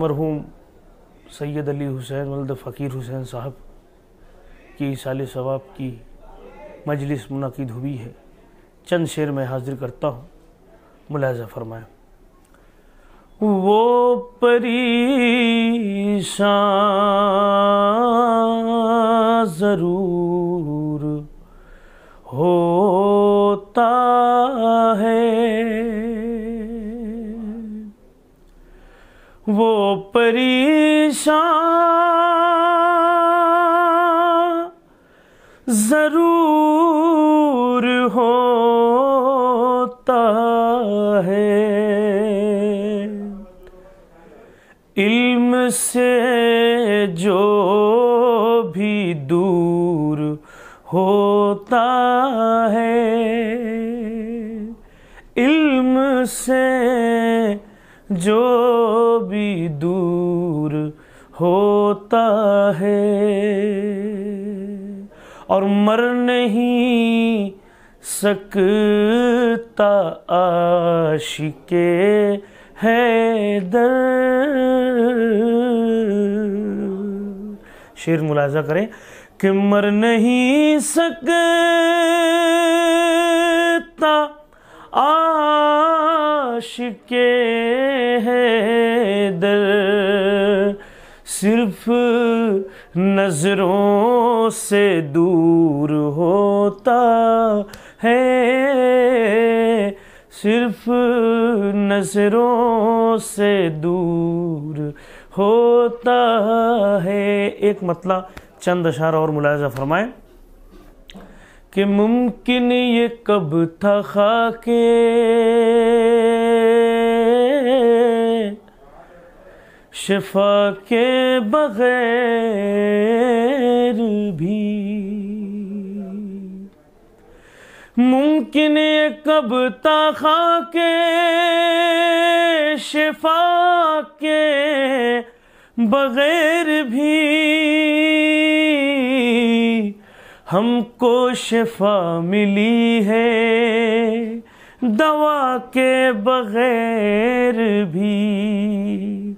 मरहूम सैयद अली हुसैन वल्द फ़कीर हुसैन साहब की साल सवाब की मजलिस मुनद हुई है चंद शेर में हाजिर करता हूँ मुलाजा फरमाया वो परी ज़रूर होता है वो परेशान जरूर होता है इल्म से जो भी दूर होता है इल्म से जो दूर होता है और मर नहीं सकता आशिके है दर शेर मुलाजा करें कि मर नहीं सकता आ काश के है दर सिर्फ नज़रों से दूर होता है सिर्फ नज़रों से दूर होता है एक मतला चंद अशार और मुलायजा फरमाएं कि मुमकिन ये कब था खाके शफा के बगैर भी मुमकिन ये कब था खाके शफा के बगैर भी हमको शिफा मिली है दवा के बगैर भी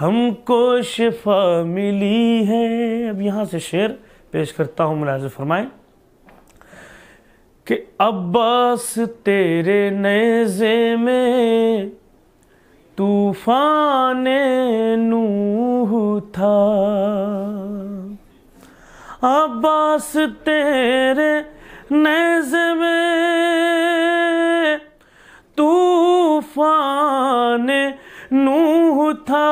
हमको शिफा मिली है अब यहाँ से शेर पेश करता हूँ मुलाज फरमाए कि अब्बास तेरे नजे में तूफान नूह था अब्बास तेरे नैज में तूफान नूह था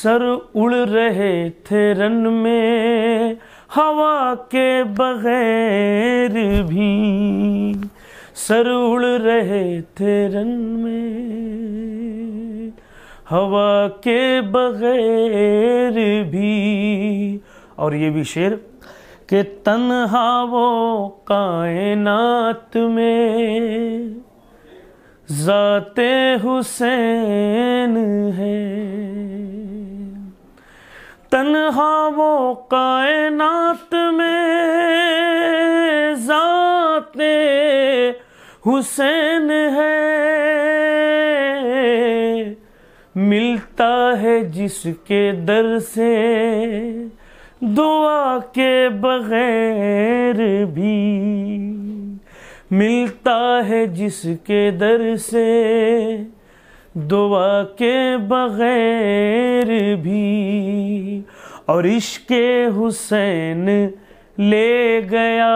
सर उड़ रहे थे रन में हवा के बगैर भी सर उड़ रहे थे रन में हवा के बगैर भी और ये भी शेर के तन्हा वो कायनात में जाते हुसैन है तन्हा वो कायनात में जाते हुसैन है मिलता है जिसके दर से दुआ के बगैर भी मिलता है जिसके दर से दुआ के बगैर भी और इश्क हुसैन ले गया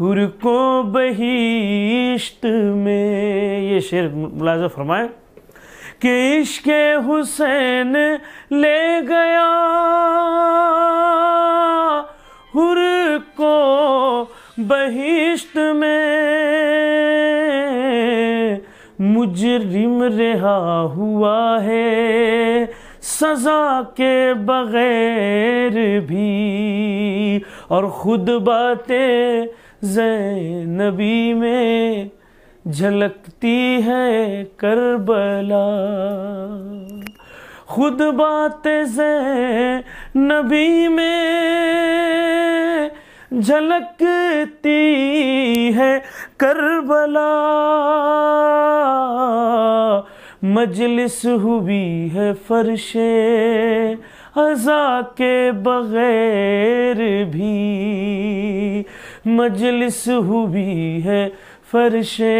हुर को बहिष्ट में ये शेर मुलाजा फरमाए कि इश्क हुसैन ले गया हुर को बहिश्त में मुजरिम रिहा हुआ है सजा के बगैर भी और खुद बातें जैनबी में झलकती है करबला खुद बात से नबी में झलकती है करबला मजलिस हुई है फर्शे अजा के बगैर भी मजलिस हुई है फरशे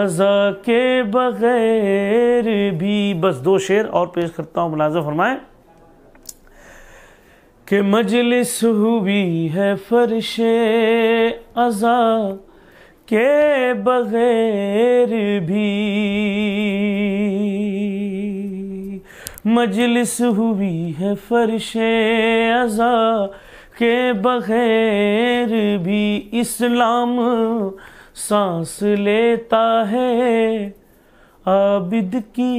अजा के बगैर भी बस दो शेर और पेश करता हूँ मुलाजा फरमाए के मजलिस हुई है फर्शे अजा के बगैर भी मजलिस हुई है फर्शे अजा के बगैर भी इस्लाम सांस लेता है आबिद की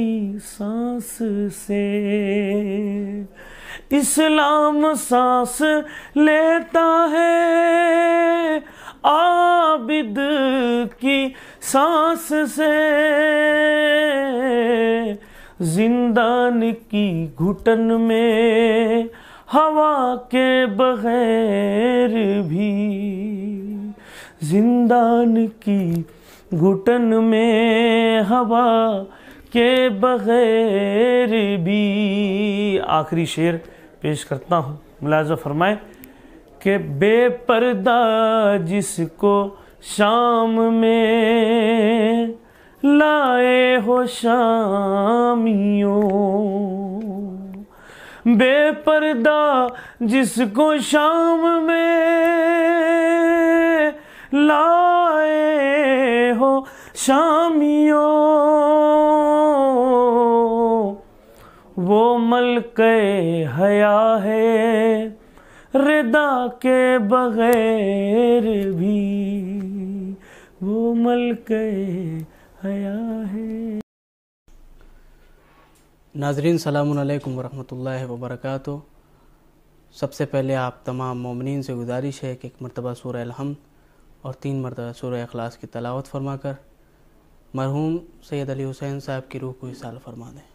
सांस से इस्लाम सांस लेता है आबिद की सांस से जिंदान की घुटन में हवा के बगैर भी जिंदान की घुटन में हवा के बगैर भी आखिरी शेर पेश करता हूँ मुलाजा फरमाए के बेपर्दा जिसको शाम में लाए हो शामियों बेपर्दा जिसको शाम में लाए हो शामियों वो मलक हया है रिदा के बगैर भी वो मलक हया है नाजरीन सलामकुम वरहमल वबरक सबसे पहले आप तमाम ममिन से गुजारिश है कि एक मरतबा सूर अलहम और तीन मरतबा सूर अखलास की तलावत फरमा कर मरहूम सैद अली हुसैन साहब की रूह को इसाल फरमा दें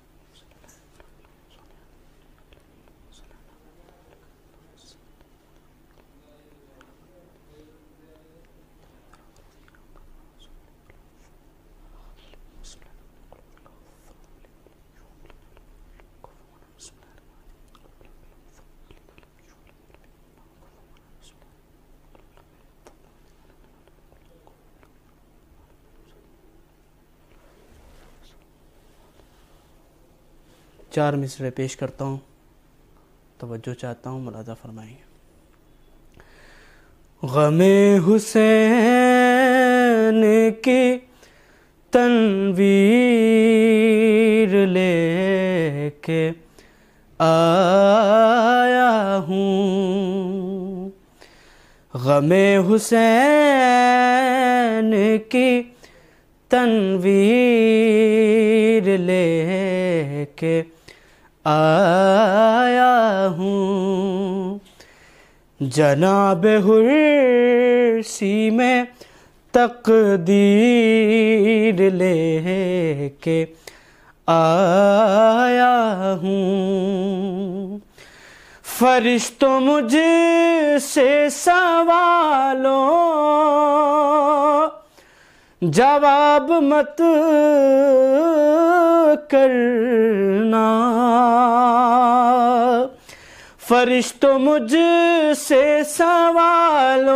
चार मिसरे पेश करता हूँ तोज्जो चाहता हूँ मुलाजा फरमाएंगे गमे हुसैन की तनवीर ले के आया हूँ गमे हुसैन की तनवीर ले के आया हूँ जनाब हुर्सी में तकदीर ले के आया हूँ फरिश्तों मुझ से सवालों जवाब मत करना फरिश्तों मुझसे सवालों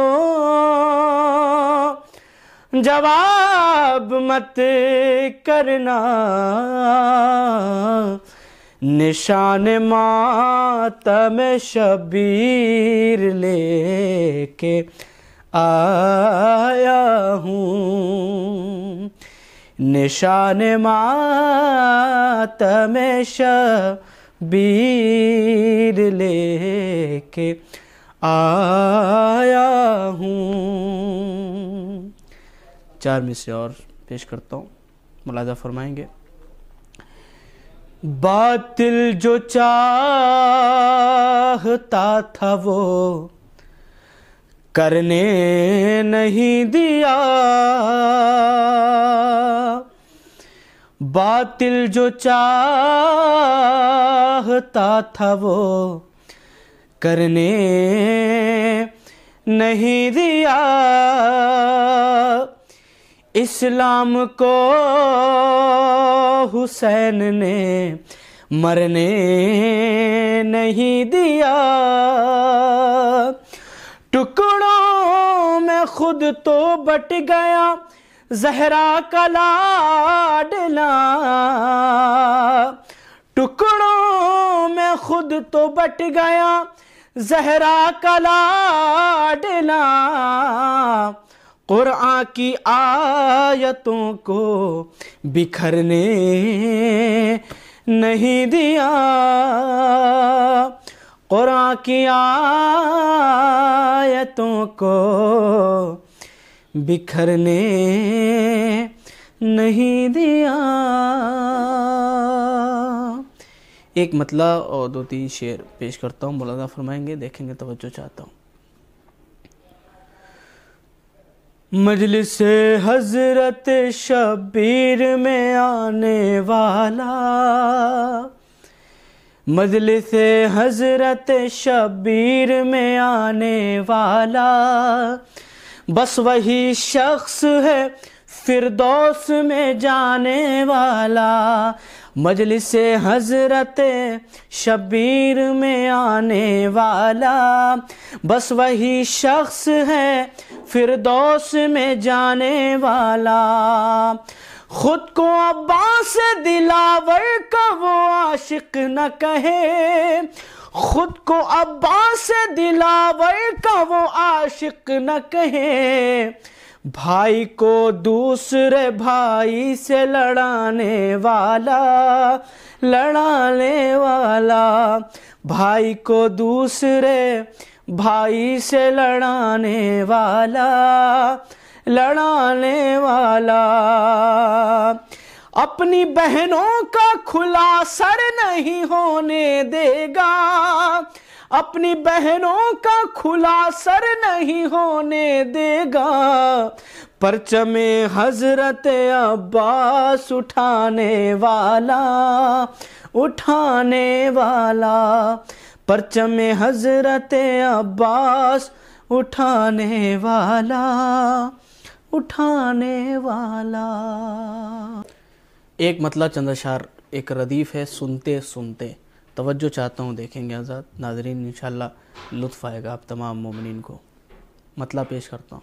जवाब मत करना निशान मातम शबीर लेके आया हूँ निशान मात में शबीर लेके आया हूँ चार में से और पेश करता हूँ मुलाजा फरमाएंगे बातिल जो चाहता था वो करने नहीं दिया बातिल जो चाहता था वो करने नहीं दिया इस्लाम को हुसैन ने मरने नहीं दिया टुकड़ों में खुद तो बट गया जहरा का लाडला टुकड़ों में खुद तो बट गया जहरा का लाडला कुरान की आयतों को बिखरने नहीं दिया कुरान की आयतों को बिखरने नहीं दिया एक मतला और दो तीन शेर पेश करता हूँ मौलाना फरमाएंगे देखेंगे तवज्जो चाहता हूँ मजलिस हजरत शबीर में आने वाला मजलिस हजरत शबीर में आने वाला बस वही शख्स है फिरदौस में जाने वाला मजलिस हजरत शबीर में आने वाला बस वही शख्स है फिरदौस में जाने वाला खुद को अब्बास दिलावर का वो आशिक न कहे खुद को अब्बास दिलावर का वो आशिक न कहे भाई को दूसरे भाई से लड़ाने वाला लड़ाने वाला भाई को दूसरे भाई से लड़ाने वाला लड़ाने वाला अपनी बहनों का खुला सर नहीं होने देगा अपनी बहनों का खुला सर नहीं होने देगा परचमे हजरत अब्बास उठाने वाला उठाने वाला परचमे हजरत अब्बास उठाने वाला उठाने वाला एक मतला चंद्रशार एक रदीफ है सुनते सुनते तवज्जो चाहता हूँ देखेंगे आज़ाद नाजरीन इन लुत्फ़ आएगा आप तमाम ममिन को मतला पेश करता हूँ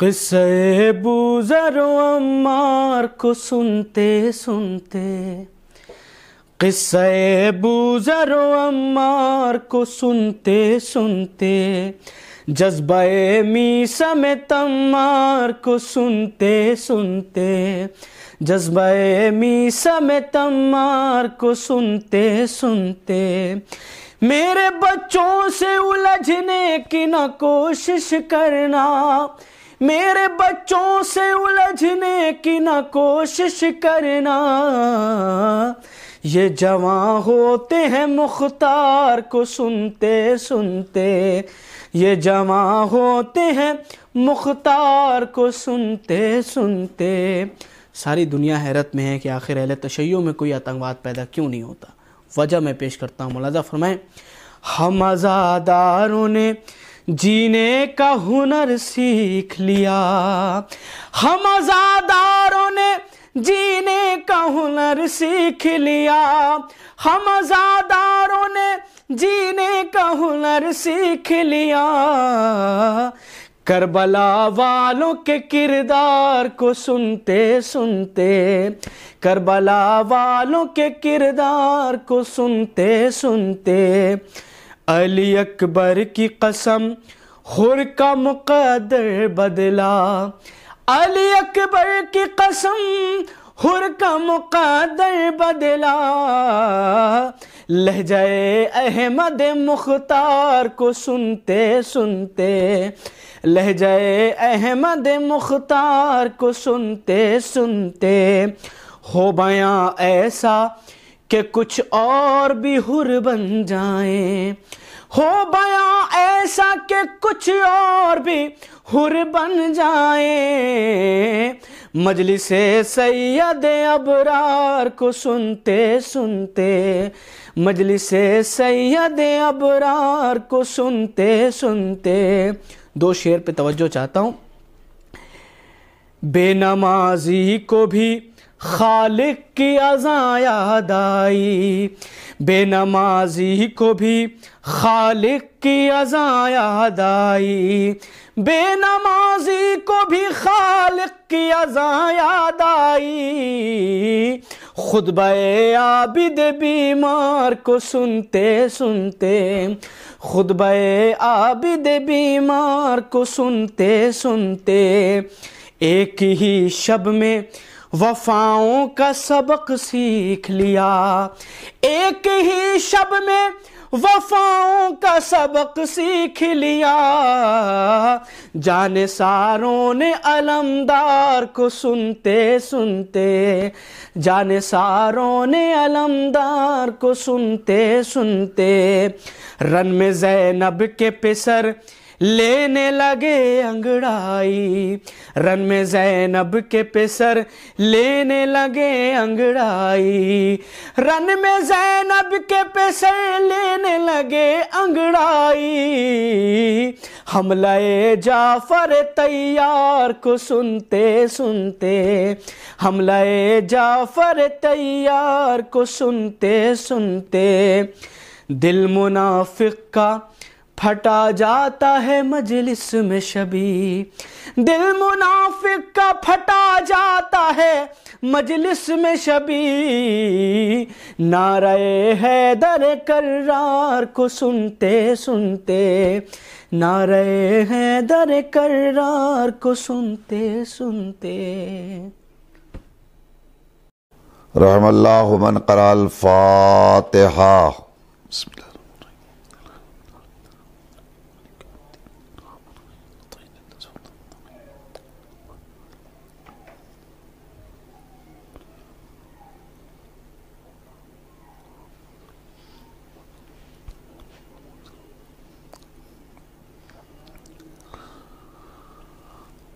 किस्से बूजर अम्मार को सुनते सुनते किस्से बुजर अम्मार को सुनते सुनते जज्बा मी में तम्मार को सुनते सुनते जज्बा मी में तम्मार को सुनते सुनते मेरे बच्चों से उलझने की ना कोशिश करना मेरे बच्चों से उलझने की ना कोशिश करना ये जवां होते हैं मुख्तार को सुनते सुनते ये जवां होते हैं मुख्तार को सुनते सुनते सारी दुनिया हैरत में है कि आखिर अहले तशैयों में कोई आतंकवाद पैदा क्यों नहीं होता वजह मैं पेश करता हूँ मौलादा फरमाएँ हम आज़ादारों ने जीने का हुनर सीख लिया हम आज़ादारों ने जीने का हुनर सीख लिया हम जादारों ने जीने का हुनर सीख लिया करबला वालों के किरदार को सुनते सुनते करबला वालों के किरदार को सुनते सुनते अली अकबर की कसम हुर का मुकदर बदला अली अकबर की कसम हुर का मुकादर बदला लहजाए अहमद मुख्तार को सुनते सुनते लहजाए अहमद मुख्तार को सुनते सुनते हो बयां ऐसा कि कुछ और भी हुर बन जाए हो बयां ऐसा कि कुछ और भी हुर बन जाए मजलिस सैयद अबरार को सुनते सुनते मजलिस सैयद अबरार को सुनते सुनते दो शेर पे तवज्जो चाहता हूँ बेनमाजी को भी खालिक की अजा याद आई बेनमाजी को भी खालिक की अजा याद आई बेनमाजी को भी खालिक की अजा याद आई खुद आबिद बीमार को सुनते सुनते खुद आबिद बीमार को सुनते सुनते एक ही शब में वफाओं का सबक सीख लिया एक ही शब में वफाओं का सबक सीख लिया जाने सारों ने अलमदार को सुनते सुनते जाने सारों ने अलमदार को सुनते सुनते रन में जैनब के पिसर लेने लगे अंगड़ाई रन में जैनब के पेसर लेने लगे अंगड़ाई रन में जैनब के पेसर लेने लगे अंगड़ाई हमलाए जाफर तैयार को सुनते सुनते हमलाए जाफर तैयार को सुनते सुनते दिल मुनाफिक का फटा जाता है मजलिस में शबी दिल मुनाफिक का फटा जाता है मजलिस में शबी नारे है दर करार को सुनते सुनते नारे है दर करार को सुनते सुनते रहमल्ला मन कराल फातिहा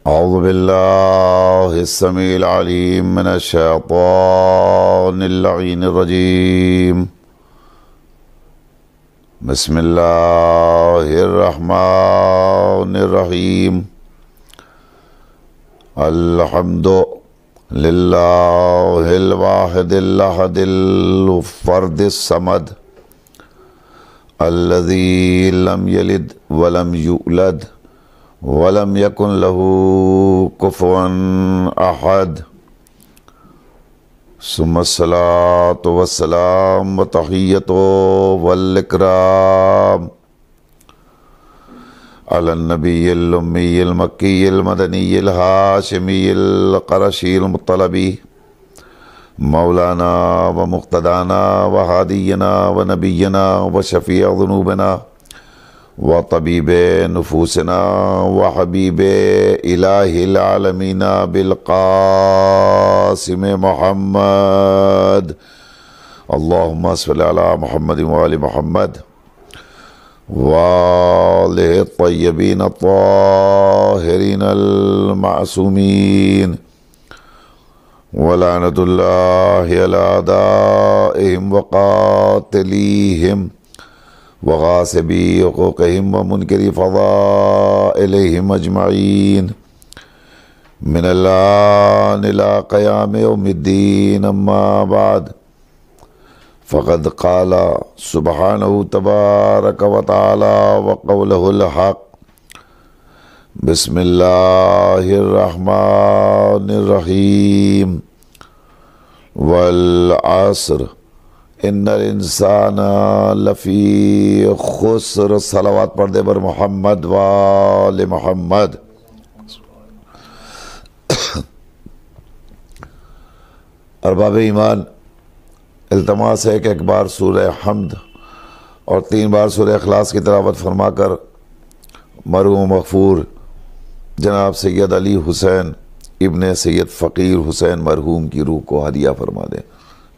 أعوذ بالله السميع العليم من الشيطان اللعين الرجيم بسم الله الرحمن الرحيم الحمد لله الواحد الأحد الفرد الصمد الذي لم يلد ولم يولد वलम यकुन लहू कुफवन अहद सुमसला तो वसलाम व तहियत वल्लकराम अलनबी अलमी अलमकी अलमदनी अलहाशमी अलकरशी अलमतलबी मौलाना व मुख्तदाना व हादीना व नबीना व शफ़ी जनूबना व तबीब नफूसना व हबीब इलामीना बिलकासम महमद अल्लाम सल महमद वाल महमद वाल तयबीन ताहरीन मासूमीन वलानतल्ला वक़ातलीम वगासबी हकम व मुनकरी मुनकर फ़ा मजमाइन मिनला क़याम उम्मीदीन अम्माबाद फ़कद काला सुबहान तबारक वाल वक़लहक़ रहीम वल आसर इंसान लफ़ी खुसर सलावात पढ़ दे पर मोहम्मद वाल मोहम्मद अरबाब ईमान अल्तमास है कि एक बार सूर हमद और तीन बार सूर अखलास की तलावत फरमा कर मरहूम मफूर जनाब सैद अली हुसैन इबन सैद फ़कीर हुसैन मरहूम की रूह को हदिया फरमा दें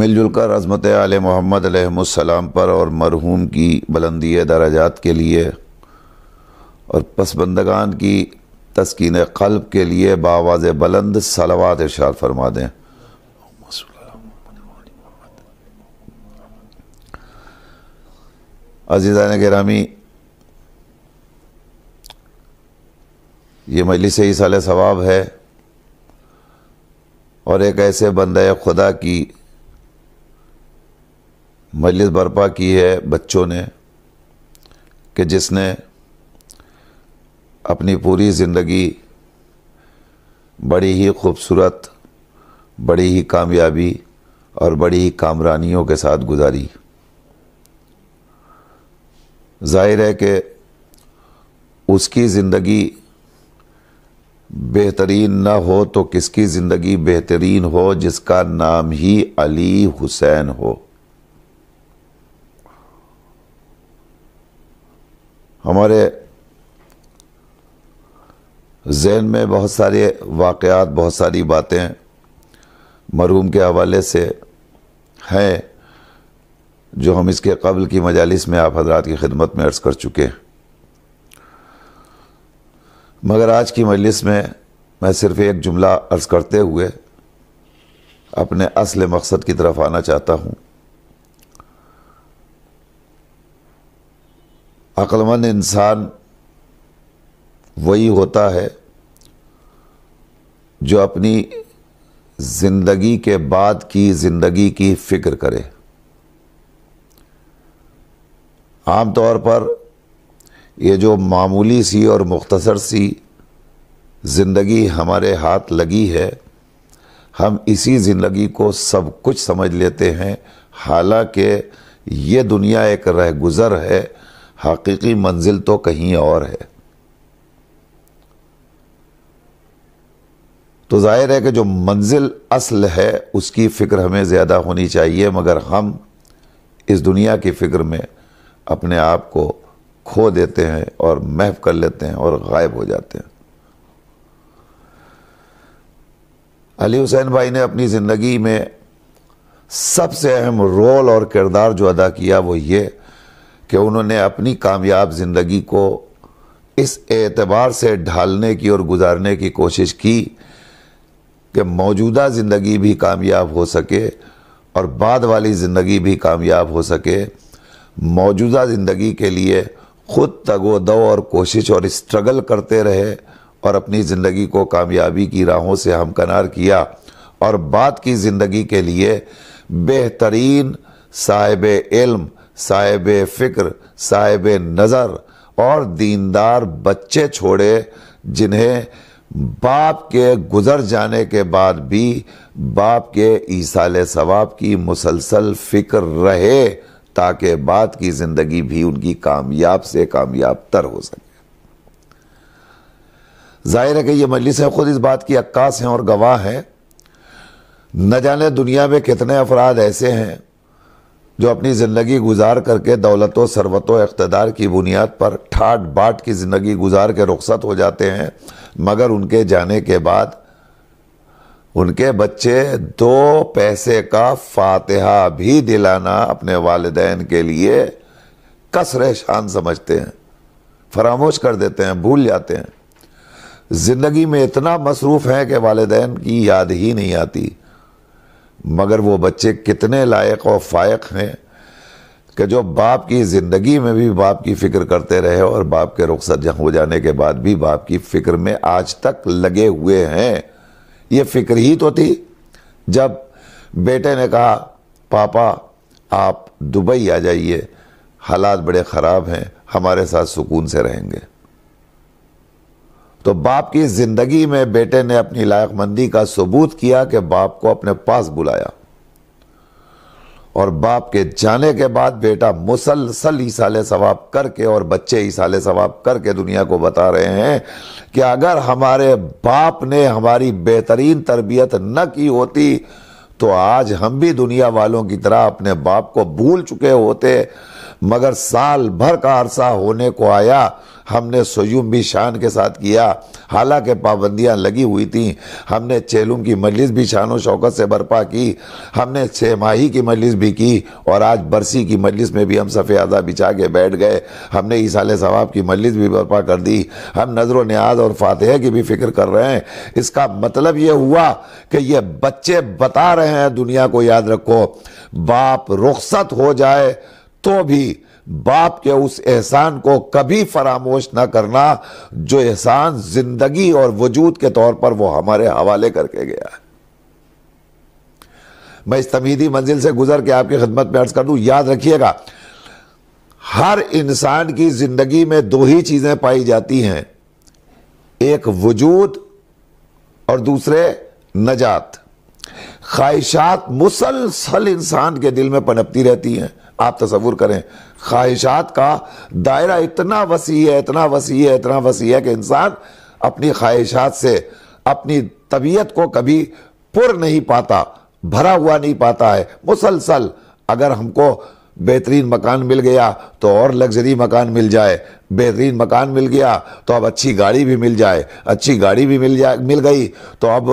मिलजुल कर अज़मत आल मोहम्मद अलैहिस्सलाम पर और मरहूम की बुलंदी दराजात के लिए और पसबंदगान की तस्किन कल्ब के लिए बावाज़ बुलंद सलावात इशार फरमा दें अजीज़ान गिरामी ये मजलिस साल सवाब है और एक ऐसे बंद खुदा की मजलिस बर्पा की है बच्चों ने कि जिसने अपनी पूरी ज़िंदगी बड़ी ही खूबसूरत बड़ी ही कामयाबी और बड़ी ही कामरानियों के साथ गुजारी जाहिर है कि उसकी ज़िंदगी बेहतरीन न हो तो किसकी ज़िंदगी बेहतरीन हो जिसका नाम ही अली हुसैन हो हमारे जहन में बहुत सारे वाक़ात बहुत सारी बातें मरहूम के हवाले से हैं जो हम इसके कबल की मजालस में आप हजरात की खिदमत में अर्ज़ कर चुके हैं मगर आज की मजलिस में मैं सिर्फ़ एक जुमला अर्ज़ करते हुए अपने असल मकसद की तरफ आना चाहता हूँ अक्लमंद इंसान वही होता है जो अपनी ज़िंदगी के बाद की ज़िंदगी की फ़िक्र करे आम तौर पर ये जो मामूली सी और मुख्तसर सी ज़िंदगी हमारे हाथ लगी है हम इसी ज़िंदगी को सब कुछ समझ लेते हैं हालांकि ये दुनिया एक रह गुज़र है हकीकी मंजिल तो कहीं और है तो जाहिर है कि जो मंजिल असल है उसकी फ़िक्र हमें ज़्यादा होनी चाहिए मगर हम इस दुनिया की फ़िक्र में अपने आप को खो देते हैं और महव कर लेते हैं और गायब हो जाते हैं अली हुसैन भाई ने अपनी ज़िंदगी में सबसे अहम रोल और किरदार जो अदा किया वो ये कि उन्होंने अपनी कामयाब ज़िंदगी को इस एतबार से ढालने की और गुजारने की कोशिश की कि मौजूदा ज़िंदगी भी कामयाब हो सके और बाद वाली ज़िंदगी भी कामयाब हो सके मौजूदा ज़िंदगी के लिए ख़ुद दो और कोशिश और स्ट्रगल करते रहे और अपनी ज़िंदगी को कामयाबी की राहों से हमकनार किया और बाद की ज़िंदगी के लिए बेहतरीन साहिब इल्म साहिब फ़िक्र साहिब नज़र और दीनदार बच्चे छोड़े जिन्हें बाप के गुज़र जाने के बाद भी बाप के ईसाल सवाब की मुसलसल फ़िक्र रहे ताकि बाद की ज़िंदगी भी उनकी कामयाब से कामयाब तर हो सके जाहिर है कि ये मजलिस है ख़ुद इस बात की अक्का हैं और गवाह हैं न जाने दुनिया में कितने अफराद ऐसे हैं जो अपनी ज़िंदगी गुजार करके दौलत व सरवत व इकतदार की बुनियाद पर ठाट बाट की ज़िंदगी गुजार के रुखसत हो जाते हैं मगर उनके जाने के बाद उनके बच्चे दो पैसे का फातहा भी दिलाना अपने वालदेन के लिए कसर शान समझते हैं फरामोश कर देते हैं भूल जाते हैं ज़िंदगी में इतना मसरूफ़ हैं कि वालदेन की याद ही नहीं आती मगर वो बच्चे कितने लायक और फायक हैं कि जो बाप की ज़िंदगी में भी बाप की फ़िक्र करते रहे और बाप के रुखसत हो जाने के बाद भी बाप की फ़िक्र में आज तक लगे हुए हैं ये फ़िक्र ही तो थी जब बेटे ने कहा पापा आप दुबई आ जाइए हालात बड़े ख़राब हैं हमारे साथ सुकून से रहेंगे तो बाप की जिंदगी में बेटे ने अपनी लायकमंदी का सबूत किया कि बाप को अपने पास बुलाया और बाप के जाने के बाद बेटा मुसलसल ईसाले सवाब करके और बच्चे ईसाले सवाब करके दुनिया को बता रहे हैं कि अगर हमारे बाप ने हमारी बेहतरीन तरबियत न की होती तो आज हम भी दुनिया वालों की तरह अपने बाप को भूल चुके होते मगर साल भर का अरसा होने को आया हमने सयूम भी शान के साथ किया हालांकि पाबंदियां लगी हुई थी हमने चेलुम की मजलिस भी शान शौकत से बर्पा की हमने छः माही की मजलिस भी की और आज बरसी की मजलिस में भी हम सफ़ेदा बिछा के बैठ गए हमने ईसाल सवाब की मजलिस भी बर्पा कर दी हम नजर न्याज और फातह की भी फिक्र कर रहे हैं इसका मतलब ये हुआ कि ये बच्चे बता रहे हैं दुनिया को याद रखो बाप रुखसत हो जाए तो भी बाप के उस एहसान को कभी फरामोश ना करना जो एहसान जिंदगी और वजूद के तौर पर वो हमारे हवाले करके गया है मैं इस तमीदी मंजिल से गुजर के आपकी खिदमत में अर्ज कर दू याद रखिएगा हर इंसान की जिंदगी में दो ही चीजें पाई जाती हैं एक वजूद और दूसरे नजात ख्वाहिशात मुसलसल इंसान के दिल में पनपती रहती हैं आप तस्वुर करें ख्वाहिशात का दायरा इतना वसी है इतना वसी है इतना वसी है कि इंसान अपनी ख्वाहिशात से अपनी तबीयत को कभी पुर नहीं पाता भरा हुआ नहीं पाता है मुसलसल अगर हमको बेहतरीन मकान मिल गया तो और लग्जरी मकान मिल जाए बेहतरीन मकान मिल गया तो अब अच्छी गाड़ी भी मिल जाए अच्छी गाड़ी भी मिल जाए मिल गई तो अब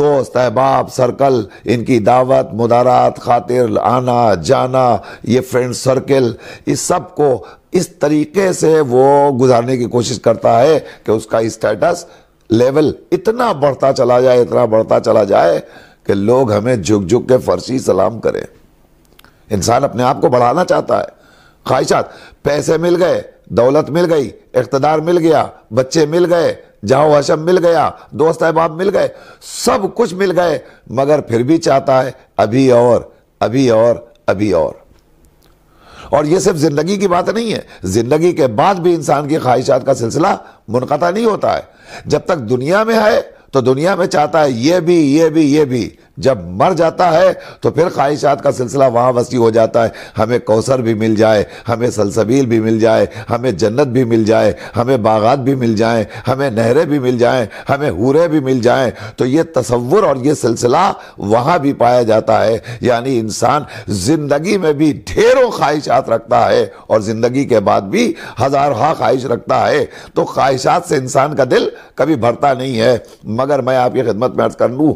दोस्त अहबाब सर्कल इनकी दावत मुदारात खातिर आना जाना ये फ्रेंड सर्कल इस सब को इस तरीके से वो गुजारने की कोशिश करता है कि उसका स्टेटस लेवल इतना बढ़ता चला जाए इतना बढ़ता चला जाए कि लोग हमें झुक झुक के फर्शी सलाम करें इंसान अपने आप को बढ़ाना चाहता है ख्वाहिशात पैसे मिल गए दौलत मिल गई इकतदार मिल गया बच्चे मिल गए जाओ हशम मिल गया दोस्त अहबाब मिल गए सब कुछ मिल गए मगर फिर भी चाहता है अभी और अभी और अभी और और ये सिर्फ ज़िंदगी की बात नहीं है ज़िंदगी के बाद भी इंसान की ख्वाहिशात का सिलसिला मुनकता नहीं होता है जब तक दुनिया में है तो दुनिया में चाहता है ये भी ये भी ये भी जब मर जाता है तो फिर ख्वाहिशात का सिलसिला वहाँ वसी हो जाता है हमें कौसर भी मिल जाए हमें सलसबील भी मिल जाए हमें जन्नत भी मिल जाए हमें बागात भी मिल जाए हमें नहरें भी मिल जाएँ हमें हूरें भी मिल जाए तो ये तस्वुर और ये सिलसिला वहाँ भी पाया जाता है यानी इंसान ज़िंदगी में भी ढेरों ख्वाहिशात रखता है और ज़िंदगी के बाद भी हज़ार हा ख्वाहिश रखता है तो ख्वाहिशात से इंसान का दिल कभी भरता नहीं है मगर मैं आपकी खिदमत में अर्ज कर लूँ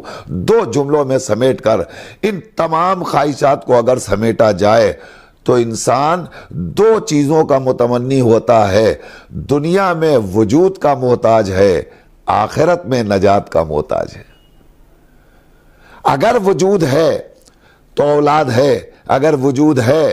दो जुमलों में में समेट कर इन तमाम ख्वाहिशात को अगर समेटा जाए तो इंसान दो चीज़ों का मुतमनी होता है दुनिया में वजूद का मोहताज है आखिरत में नजात का मोहताज है अगर वजूद है तो औलाद है अगर वजूद है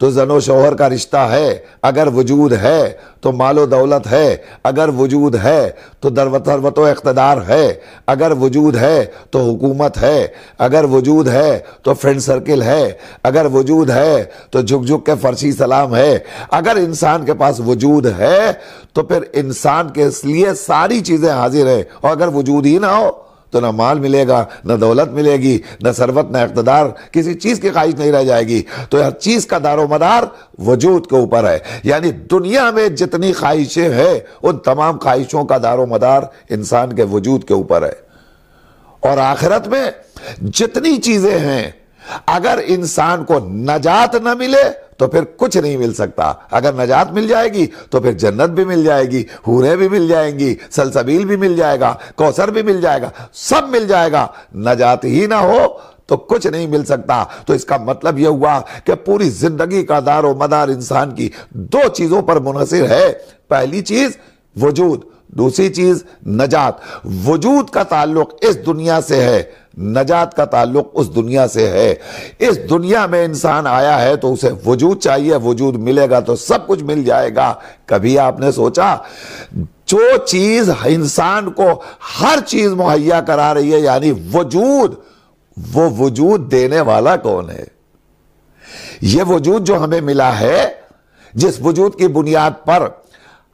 तो जनो शोहर का रिश्ता है अगर वजूद है तो मालो दौलत है अगर वजूद है तो दरवतरवत इकतदार है अगर वजूद है तो हुकूमत है अगर वजूद है तो फ्रेंड सर्किल है अगर वजूद है तो झुक झुक के फर्शी सलाम है अगर इंसान के पास वजूद है तो फिर इंसान के इसलिए सारी चीज़ें हाजिर हैं और अगर वजूद ही ना हो तो ना माल मिलेगा ना दौलत मिलेगी ना सरबत ना इकतदार किसी चीज़ की ख्वाहिश नहीं रह जाएगी तो हर चीज़ का दारो मदार वजूद के ऊपर है यानी दुनिया में जितनी ख्वाहिशें हैं उन तमाम ख्वाहिशों का दारो मदार इंसान के वजूद के ऊपर है और आखिरत में जितनी चीज़ें हैं अगर इंसान को नजात ना मिले तो फिर कुछ नहीं मिल सकता अगर नजात मिल जाएगी तो फिर जन्नत भी मिल जाएगी हूरें भी मिल जाएंगी सलसबील भी मिल जाएगा कौसर भी मिल जाएगा सब मिल जाएगा नजात ही ना हो तो कुछ नहीं मिल सकता तो इसका मतलब यह हुआ कि पूरी जिंदगी का दारो मदार इंसान की दो चीजों पर मुनसर है पहली चीज वजूद दूसरी चीज नजात वजूद का ताल्लुक इस दुनिया से है नजात का ताल्लुक उस दुनिया से है इस दुनिया में इंसान आया है तो उसे वजूद चाहिए वजूद मिलेगा तो सब कुछ मिल जाएगा कभी आपने सोचा जो चीज इंसान को हर चीज मुहैया करा रही है यानी वजूद वो वजूद देने वाला कौन है ये वजूद जो हमें मिला है जिस वजूद की बुनियाद पर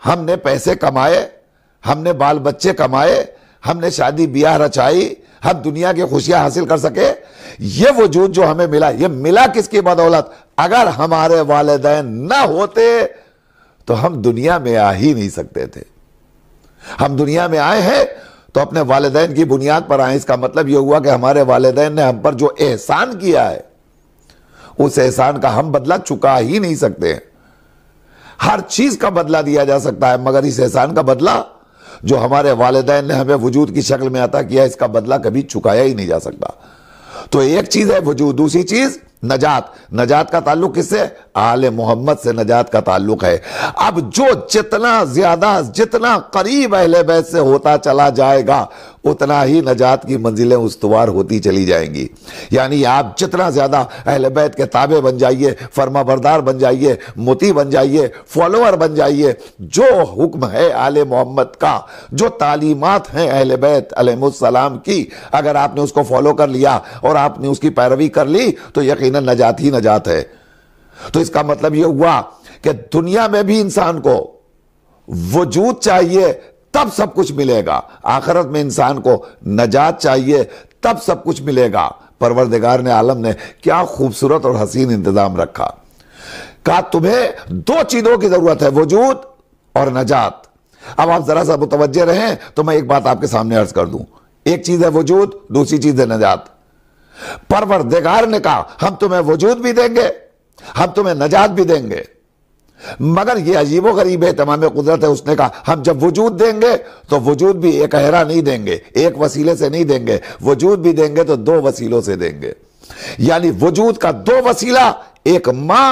हमने पैसे कमाए हमने बाल बच्चे कमाए हमने शादी ब्याह रचाई हम दुनिया की खुशियां हासिल कर सके ये वजूद जो हमें मिला ये मिला किसकी बदौलत अगर हमारे वालदेन ना होते तो हम दुनिया में आ ही नहीं सकते थे हम दुनिया में आए हैं तो अपने वालदेन की बुनियाद पर आए इसका मतलब यह हुआ कि हमारे वालदेन ने हम पर जो एहसान किया है उस एहसान का हम बदला चुका ही नहीं सकते हर चीज का बदला दिया जा सकता है मगर इस एहसान का बदला जो हमारे वालदेन ने हमें वजूद की शक्ल में अता किया इसका बदला कभी चुकाया ही नहीं जा सकता तो एक चीज़ है वजूद दूसरी चीज़ नजात नजात का ताल्लुक किससे आल मोहम्मद से नजात का ताल्लुक है अब जो जितना ज्यादा जितना करीब अहल बैत से होता चला जाएगा उतना ही नजात की मंजिलें उसवार होती चली जाएंगी यानी आप जितना ज़्यादा अहल बैत के ताबे बन जाइए फर्मा बरदार बन जाइए मोती बन जाइए फॉलोअर बन जाइए जो हुक्म है आल मोहम्मद का जो तालीमत हैं अहल बैत अलमसलाम की अगर आपने उसको फॉलो कर लिया और आपने उसकी पैरवी कर ली तो यकीन नजात ही नजात है तो इसका मतलब यह हुआ कि दुनिया में भी इंसान को वजूद चाहिए तब सब कुछ मिलेगा आखिरत में इंसान को नजात चाहिए तब सब कुछ मिलेगा परवरदिगार ने आलम ने क्या खूबसूरत और हसीन इंतजाम रखा कहा तुम्हें दो चीजों की जरूरत है वजूद और नजात अब आप जरा सा मुतवजे रहें तो मैं एक बात आपके सामने अर्ज कर दूं एक चीज है वजूद दूसरी चीज है नजात परवरदिगार ने कहा हम तुम्हें वजूद भी देंगे हम तुम्हें नजात भी देंगे मगर ये अजीबो गरीब है तमाम कुदरत है उसने कहा हम जब वजूद देंगे तो वजूद भी एक अहरा नहीं देंगे एक वसीले से नहीं देंगे वजूद भी देंगे तो दो वसीलों से देंगे यानी वजूद का दो वसीला एक मां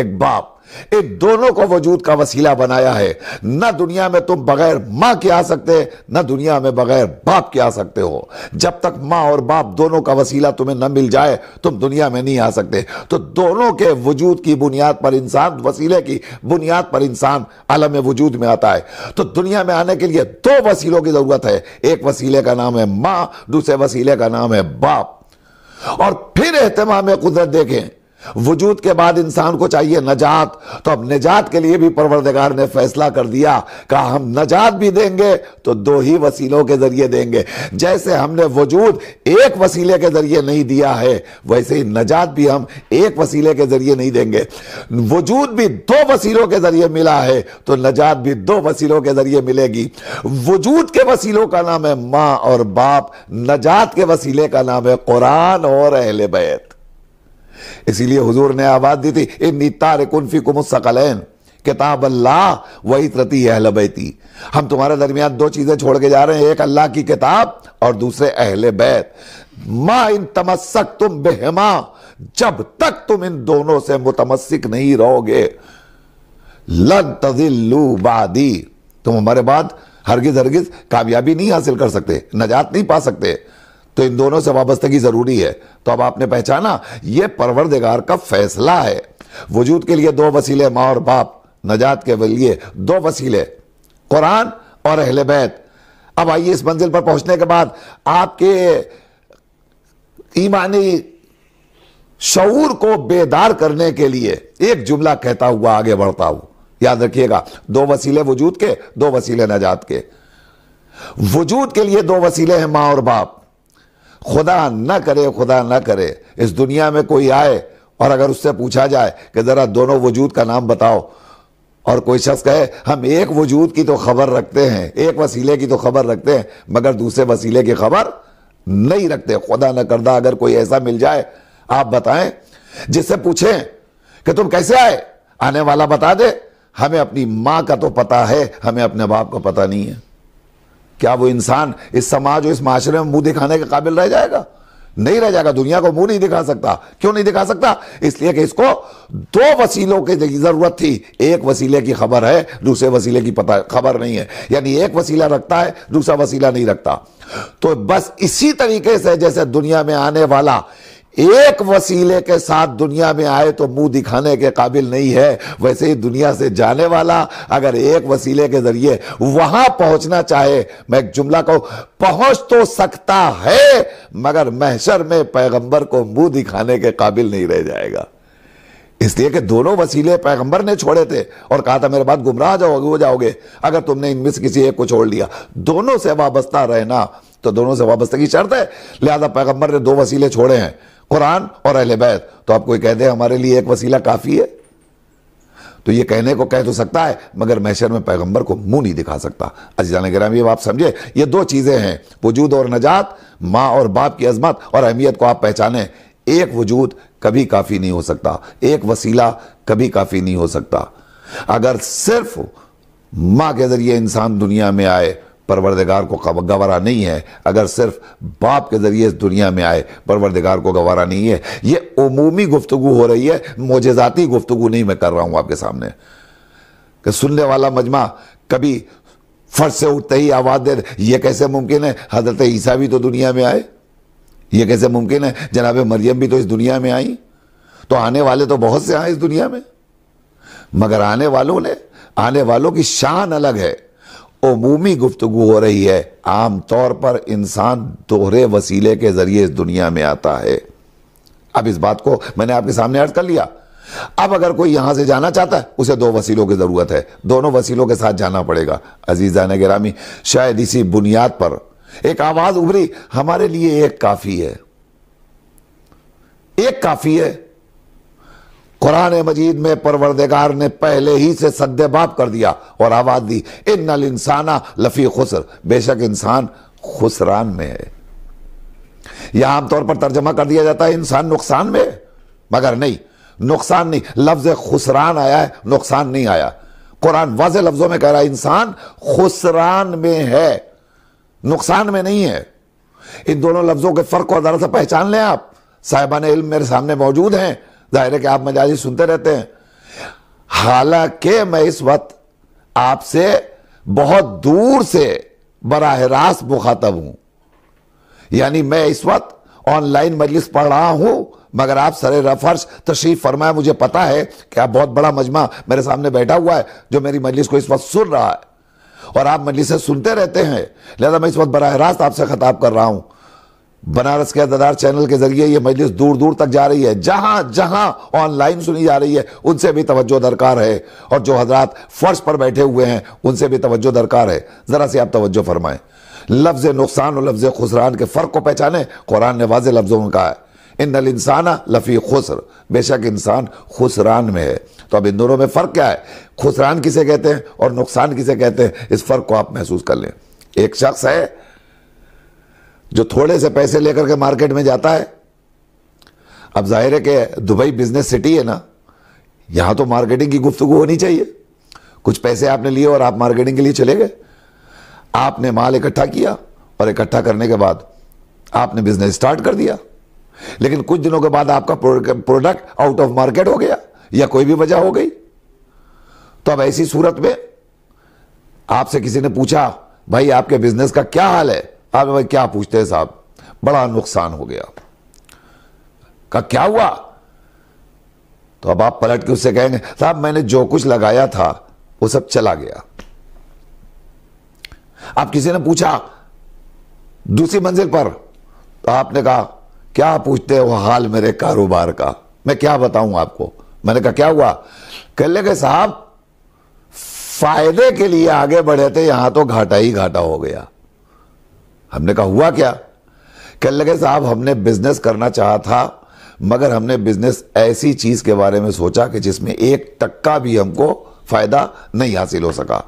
एक बाप इन दोनों को वजूद का वसीला बनाया है न दुनिया में तुम बगैर मां के आ सकते न दुनिया में बगैर बाप के आ सकते हो जब तक मां और बाप दोनों का वसीला तुम्हें न मिल जाए तुम दुनिया में नहीं आ सकते तो दोनों के वजूद की बुनियाद पर इंसान वसीले की बुनियाद पर इंसान आलम वजूद में आता है तो दुनिया में आने के लिए दो वसीलों की जरूरत है एक वसीले का नाम है मां दूसरे वसीले का नाम है बाप और फिर एहतमाम कुदरत देखें वजूद के बाद इंसान को चाहिए नजात तो अब निजात के लिए भी परवरदगार ने फैसला कर दिया कहा हम नजात भी देंगे तो दो ही वसीलों के जरिए देंगे जैसे हमने वजूद एक वसीले के जरिए नहीं दिया है वैसे ही नजात भी हम एक वसीले के जरिए नहीं देंगे वजूद भी दो वसीलों के जरिए मिला है तो नजात भी दो वसीलों के जरिए मिलेगी वजूद के वसीलों का नाम है माँ और बाप नजात के वसीले का नाम है कुरान और अहल बैत इसीलिए हुजूर ने आवाज़ दी थी इन को कुमसकलैन किताब अल्लाह वही तरती अहल बैती हम तुम्हारे दरमियान दो चीज़ें छोड़ के जा रहे हैं एक अल्लाह की किताब और दूसरे अहल बैत मा इन तमस्क तुम बेहमा जब तक तुम इन दोनों से मुतमस्क नहीं रहोगे लन तजिल्लू बादी तुम हमारे बाद हरगिज हरगिज कामयाबी नहीं हासिल कर सकते नजात नहीं पा सकते तो इन दोनों से वाबस्तगी ज़रूरी है तो अब आपने पहचाना ये परवरदिगार का फैसला है वजूद के लिए दो वसीले माँ और बाप नजात के लिए दो वसीले कुरान और अहले बैत अब आइए इस मंजिल पर पहुंचने के बाद आपके ईमानी शूर को बेदार करने के लिए एक जुमला कहता हुआ आगे बढ़ता हूं याद रखिएगा दो वसीले वजूद के दो वसीले नजात के वजूद के लिए दो वसीले हैं माँ और बाप खुदा न करे खुदा न करे इस दुनिया में कोई आए और अगर उससे पूछा जाए कि ज़रा दोनों वजूद का नाम बताओ और कोई शख्स कहे हम एक वजूद की तो खबर रखते हैं एक वसीले की तो खबर रखते हैं मगर दूसरे वसीले की खबर नहीं रखते खुदा न करदा अगर कोई ऐसा मिल जाए आप बताएं जिससे पूछें कि तुम कैसे आए आने वाला बता दे हमें अपनी माँ का तो पता है हमें अपने बाप का पता नहीं है क्या वो इंसान इस समाज और इस माशरे में मुंह दिखाने के काबिल रह जाएगा नहीं रह जाएगा दुनिया को मुंह नहीं दिखा सकता क्यों नहीं दिखा सकता इसलिए कि इसको दो वसीलों की जरूरत थी एक वसीले की खबर है दूसरे वसीले की पता खबर नहीं है यानी एक वसीला रखता है दूसरा वसीला नहीं रखता तो बस इसी तरीके से जैसे दुनिया में आने वाला एक वसीले के साथ दुनिया में आए तो मुंह दिखाने के काबिल नहीं है वैसे ही दुनिया से जाने वाला अगर एक वसीले के जरिए वहां पहुंचना चाहे मैं एक जुमला कहूं पहुंच तो सकता है मगर महशर में पैगंबर को मुंह दिखाने के काबिल नहीं रह जाएगा इसलिए कि दोनों वसीले पैगंबर ने छोड़े थे और कहा था मेरे बाद गुमराह जाओगे वो जाओगे अगर तुमने इनमें से किसी एक को छोड़ लिया दोनों से वाबस्ता रहना तो दोनों से की शर्त है लिहाजा पैगंबर ने दो वसीले छोड़े हैं कुरान और अहले बैत तो आप कोई कह दे हमारे लिए एक वसीला काफ़ी है तो ये कहने को कह तो सकता है मगर मैशर में पैगंबर को मुंह नहीं दिखा सकता अजान ग्राम ये आप समझे ये दो चीज़ें हैं वजूद और नजात माँ और बाप की अजमत और अहमियत को आप पहचाने एक वजूद कभी काफ़ी नहीं हो सकता एक वसीला कभी काफ़ी नहीं हो सकता अगर सिर्फ माँ के ज़रिए इंसान दुनिया में आए परवरदगार को गवारा नहीं है अगर सिर्फ बाप के ज़रिए इस दुनिया में आए परवरदगार को गवारा नहीं है ये अमूमी गुफ्तु हो रही है मोजाती गुफ्तु नहीं मैं कर रहा हूं आपके सामने कि सुनने वाला मजमा कभी फर्श से उठते ही आवाज़ दे ये कैसे मुमकिन है हजरत ईसा भी तो दुनिया में आए ये कैसे मुमकिन है जनाब मरियम भी तो इस दुनिया में आई तो आने वाले तो बहुत से आए इस दुनिया में मगर आने वालों ने आने वालों की शान अलग है अमूमी गुफ्तु हो रही है आम तौर पर इंसान दोहरे वसीले के जरिए इस दुनिया में आता है अब इस बात को मैंने आपके सामने अर्ज कर लिया अब अगर कोई यहां से जाना चाहता है उसे दो वसीलों की जरूरत है दोनों वसीलों के साथ जाना पड़ेगा ने गिरामी शायद इसी बुनियाद पर एक आवाज उभरी हमारे लिए एक काफी है एक काफी है कुरान मजीद में परवरदेगार ने पहले ही से बाप कर दिया और आवाज दी इन नल इंसाना लफी खुसर बेशक इंसान खुसरान में है यह आमतौर पर तर्जमा कर दिया जाता है इंसान नुकसान में मगर नहीं नुकसान नहीं लफ्ज खुसरान आया है नुकसान नहीं आया कुरान वाज लफ्जों में कह रहा है इंसान खुसरान में है नुकसान में नहीं है इन दोनों लफ्जों के फर्क को जरा सा पहचान लें आप साहिबान इल्म मेरे सामने मौजूद हैं जाहिर है कि आप मजाजी सुनते रहते हैं हालांकि मैं इस वक्त आपसे बहुत दूर से बराह रास्त मुखातब हूं यानी मैं इस वक्त ऑनलाइन मजलिस पढ़ रहा हूं मगर आप सरे रफर्स तशरीफ फरमाया मुझे पता है कि आप बहुत बड़ा मजमा मेरे सामने बैठा हुआ है जो मेरी मजलिस को इस वक्त सुन रहा है और आप मजलिस सुनते रहते हैं लिहाजा मैं इस वक्त बरह रास्त आपसे खताब कर रहा हूं बनारस के अदार चैनल के जरिए ये मजलिस दूर दूर तक जा रही है जहां जहां ऑनलाइन सुनी जा रही है उनसे भी तवज्जो दरकार है और जो हजरात फर्श पर बैठे हुए हैं उनसे भी तवज्जो दरकार है ज़रा से आप तवज्जो फरमाएं लफ्ज़ नुकसान और लफ्ज़ खुसरान के फ़र्क को पहचाने कुरान ने वाज लफ्ज़ों में कहा है इन नल इंसाना लफ़ी खुसर बेशक इंसान खुसरान में है तो अब इन दोनों में फ़र्क क्या है खुसरान किसे कहते हैं और नुकसान किसे कहते हैं इस फ़र्क को आप महसूस कर लें एक शख्स है जो थोड़े से पैसे लेकर के मार्केट में जाता है अब जाहिर है कि दुबई बिजनेस सिटी है ना यहां तो मार्केटिंग की गुफ्तु होनी चाहिए कुछ पैसे आपने लिए और आप मार्केटिंग के लिए चले गए आपने माल इकट्ठा किया और इकट्ठा करने के बाद आपने बिजनेस स्टार्ट कर दिया लेकिन कुछ दिनों के बाद आपका प्रोडक्ट आउट ऑफ मार्केट हो गया या कोई भी वजह हो गई तो अब ऐसी सूरत में आपसे किसी ने पूछा भाई आपके बिजनेस का क्या हाल है आज भाई क्या पूछते हैं साहब बड़ा नुकसान हो गया का क्या हुआ तो अब आप पलट के उससे कहेंगे साहब मैंने जो कुछ लगाया था वो सब चला गया आप किसी ने पूछा दूसरी मंजिल पर तो आपने कहा क्या पूछते हो हाल मेरे कारोबार का मैं क्या बताऊं आपको मैंने कहा क्या हुआ कह लगे साहब फायदे के लिए आगे बढ़े थे यहां तो घाटा ही घाटा हो गया हमने कहा हुआ क्या कह लगे साहब हमने बिजनेस करना चाहा था मगर हमने बिजनेस ऐसी चीज के बारे में सोचा कि जिसमें एक टक्का भी हमको फायदा नहीं हासिल हो सका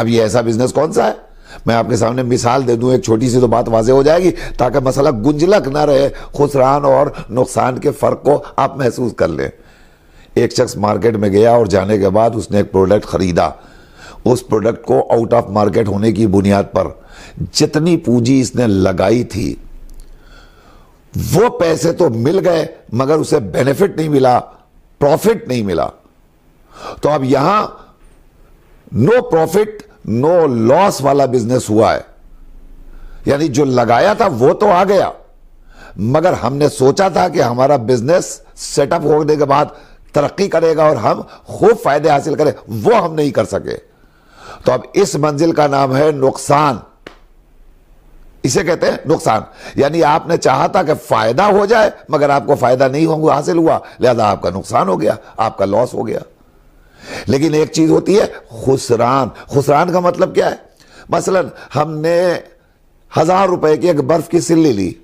अब ये ऐसा बिजनेस कौन सा है मैं आपके सामने मिसाल दे दूं एक छोटी सी तो बात वाजे हो जाएगी ताकि मसला गुंजलक ना रहे खुसरान और नुकसान के फ़र्क को आप महसूस कर लें एक शख्स मार्केट में गया और जाने के बाद उसने एक प्रोडक्ट ख़रीदा उस प्रोडक्ट को आउट ऑफ मार्केट होने की बुनियाद पर जितनी पूंजी इसने लगाई थी वो पैसे तो मिल गए मगर उसे बेनिफिट नहीं मिला प्रॉफिट नहीं मिला तो अब यहां नो प्रॉफिट नो लॉस वाला बिजनेस हुआ है यानी जो लगाया था वो तो आ गया मगर हमने सोचा था कि हमारा बिजनेस सेटअप होने के बाद तरक्की करेगा और हम खूब फायदे हासिल करें वो हम नहीं कर सके तो अब इस मंजिल का नाम है नुकसान इसे कहते हैं नुकसान यानी आपने चाहा था कि फायदा हो जाए मगर आपको फायदा नहीं होगा हासिल हुआ लिहाजा आपका नुकसान हो गया आपका लॉस हो गया लेकिन एक चीज होती है खुसरान खुसरान का मतलब क्या है मसलन हमने हजार रुपए की एक बर्फ की सिल्ली ली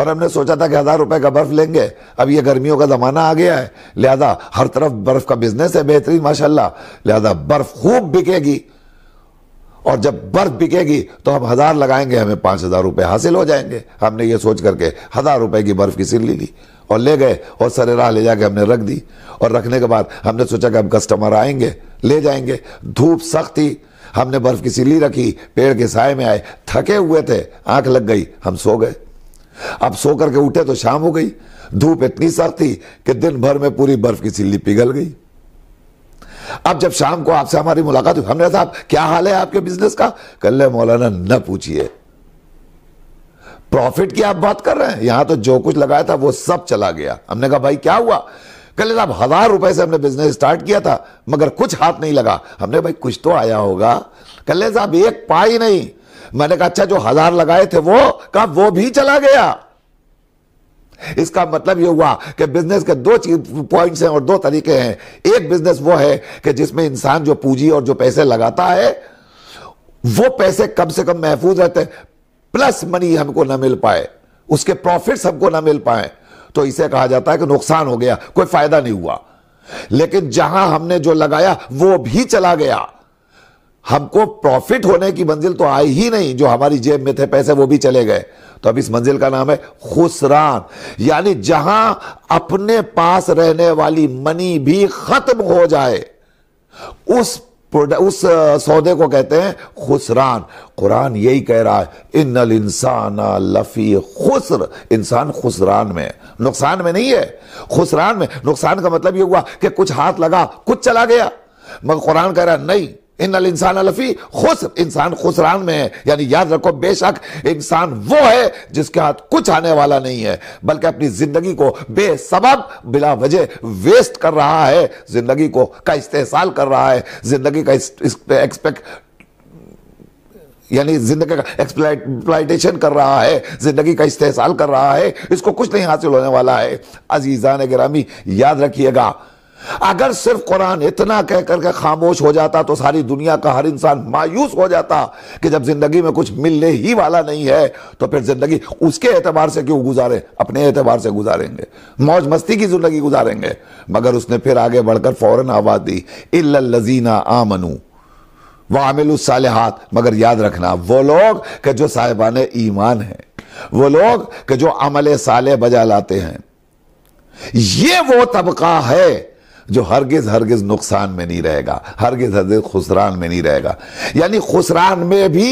और हमने सोचा था कि हज़ार रुपए का बर्फ़ लेंगे अब ये गर्मियों का ज़माना आ गया है लिहाजा हर तरफ बर्फ़ का बिजनेस है बेहतरीन माशाल्लाह लिहाजा बर्फ़ खूब बिकेगी और जब बर्फ बिकेगी तो हम हज़ार लगाएंगे हमें पांच हज़ार रुपये हासिल हो जाएंगे हमने ये सोच करके हज़ार रुपये की बर्फ़ की सिल ले ली और ले गए और सरे राह ले जाके हमने रख दी और रखने के बाद हमने सोचा कि अब कस्टमर आएंगे ले जाएंगे धूप सख्त थी हमने बर्फ़ की सिली रखी पेड़ के साय में आए थके हुए थे आंख लग गई हम सो गए अब सो करके उठे तो शाम हो गई धूप इतनी सख्त थी कि दिन भर में पूरी बर्फ़ की सिल्ली पिघल गई अब जब शाम को आपसे हमारी मुलाकात हुई हमने साहब क्या हाल है आपके बिजनेस का कल मौलाना न पूछिए प्रॉफिट की आप बात कर रहे हैं यहां तो जो कुछ लगाया था वो सब चला गया हमने कहा भाई क्या हुआ कल साहब हजार रुपए से हमने बिजनेस स्टार्ट किया था मगर कुछ हाथ नहीं लगा हमने भाई कुछ तो आया होगा कल साहब एक पाई नहीं मैंने कहा अच्छा जो हजार लगाए थे वो कहा वो भी चला गया इसका मतलब ये हुआ कि बिजनेस के दो पॉइंट्स हैं और दो तरीके हैं एक बिजनेस वो है कि जिसमें इंसान जो पूंजी और जो पैसे लगाता है वो पैसे कम से कम महफूज रहते हैं प्लस मनी हमको ना मिल पाए उसके प्रॉफिट हमको ना मिल पाए तो इसे कहा जाता है कि नुकसान हो गया कोई फायदा नहीं हुआ लेकिन जहां हमने जो लगाया वो भी चला गया हमको प्रॉफिट होने की मंजिल तो आई ही नहीं जो हमारी जेब में थे पैसे वो भी चले गए तो अब इस मंजिल का नाम है खुसरान यानी जहां अपने पास रहने वाली मनी भी खत्म हो जाए उस उस सौदे को कहते हैं खुसरान कुरान यही कह रहा है इन इंसान लफी खुसर इंसान खुसरान में नुकसान में नहीं है खुसरान में नुकसान का मतलब ये हुआ कि कुछ हाथ लगा कुछ चला गया मगर कुरान कह रहा नहीं इन इंसान अलफी खुश इंसान खुसरान में है यानी याद रखो बेशक इंसान वो है जिसके हाथ कुछ आने वाला नहीं है बल्कि अपनी जिंदगी को बेसब बिला वजह वेस्ट कर रहा है जिंदगी को का इस्तेसाल कर रहा है जिंदगी का एक्सपेक्ट यानी जिंदगी का एक्सप्लाइटेशन कर रहा है जिंदगी का इस्तेसाल कर रहा है इसको कुछ नहीं हासिल होने वाला है ने गिरामी याद रखिएगा अगर सिर्फ कुरान इतना कह करके खामोश हो जाता तो सारी दुनिया का हर इंसान मायूस हो जाता कि जब जिंदगी में कुछ मिलने ही वाला नहीं है तो फिर जिंदगी उसके एतबार से क्यों गुजारे अपने एतबार से गुजारेंगे मौज मस्ती की जिंदगी गुजारेंगे मगर उसने फिर आगे बढ़कर फौरन आवाज दी इल्लजीना आमनू वामिल हाथ मगर याद रखना वो लोग के जो साहिबान ईमान है वो लोग के जो अमल साले बजा लाते हैं ये वो तबका है जो हरगिज हरगिज नुकसान में नहीं रहेगा हरगिज हरगिज खुसरान में नहीं रहेगा यानी खुसरान में भी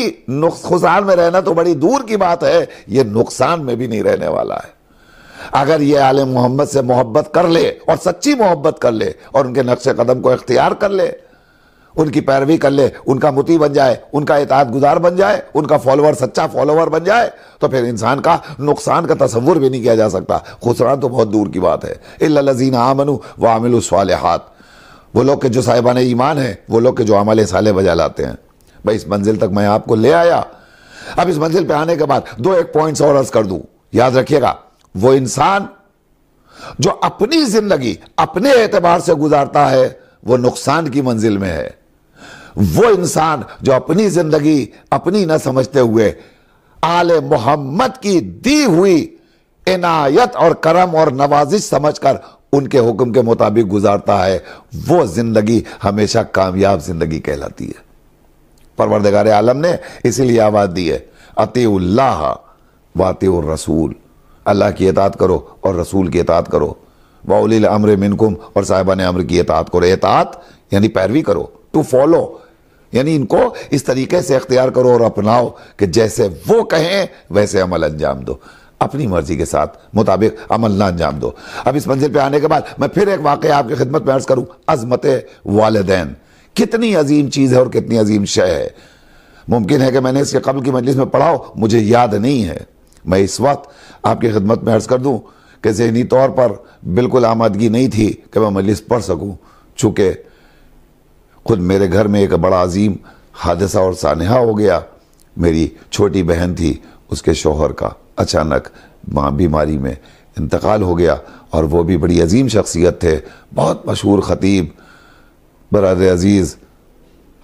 खुसरान में रहना तो बड़ी दूर की बात है ये नुकसान में भी नहीं रहने वाला है अगर ये आलम मोहम्मद से मोहब्बत कर ले और सच्ची मोहब्बत कर ले और उनके नक्श कदम को इख्तियार कर ले उनकी पैरवी कर ले उनका मुती बन जाए उनका एतात गुजार बन जाए उनका फॉलोअर सच्चा फॉलोअर बन जाए तो फिर इंसान का नुकसान का तस्वुर भी नहीं किया जा सकता खुसरान तो बहुत दूर की बात है लजीन आमनु व आमिल हाथ वो लोग के जो साहिबान ईमान है वो लोग के जो अमल साले बजा लाते हैं भाई इस मंजिल तक मैं आपको ले आया अब इस मंजिल पर आने के बाद दो एक पॉइंट्स और अर्ज कर दूं याद रखिएगा वो इंसान जो अपनी जिंदगी अपने एतबार से गुजारता है वो नुकसान की मंजिल में है वो इंसान जो अपनी जिंदगी अपनी न समझते हुए आल मोहम्मद की दी हुई इनायत और करम और नवाजिश समझकर उनके हुक्म के मुताबिक गुजारता है वो जिंदगी हमेशा कामयाब जिंदगी कहलाती है परवरदगार आलम ने इसीलिए आवाज़ दी है अतील्लाह वाति रसूल अल्लाह की एतात करो और रसूल की एतात करो वाउल अमर मिनकुम और ने अमर की एतात करो एतात यानी पैरवी करो टू फॉलो यानी इनको इस तरीके से अख्तियार करो और अपनाओ कि जैसे वो कहें वैसे अमल अंजाम दो अपनी मर्जी के साथ मुताबिक अमल ना अंजाम दो अब इस मंजिल पे आने के बाद मैं फिर एक वाक्य आपकी खिदमत में अर्ज करूं अजमत वालदेन कितनी अजीम चीज़ है और कितनी अजीम शय है मुमकिन है कि मैंने इसके कबल की मजलिस में पढ़ाओ मुझे याद नहीं है मैं इस वक्त आपकी खिदमत में अर्ज़ कर दूं कि जहनी तौर पर बिल्कुल आमदगी नहीं थी कि मैं मजलिस पढ़ सकूं चूंकि खुद मेरे घर में एक बड़ा अजीम हादसा और सानहा हो गया मेरी छोटी बहन थी उसके शोहर का अचानक माँ बीमारी में इंतकाल हो गया और वो भी बड़ी अजीम शख्सियत थे बहुत मशहूर ख़तीब बरद अज़ीज़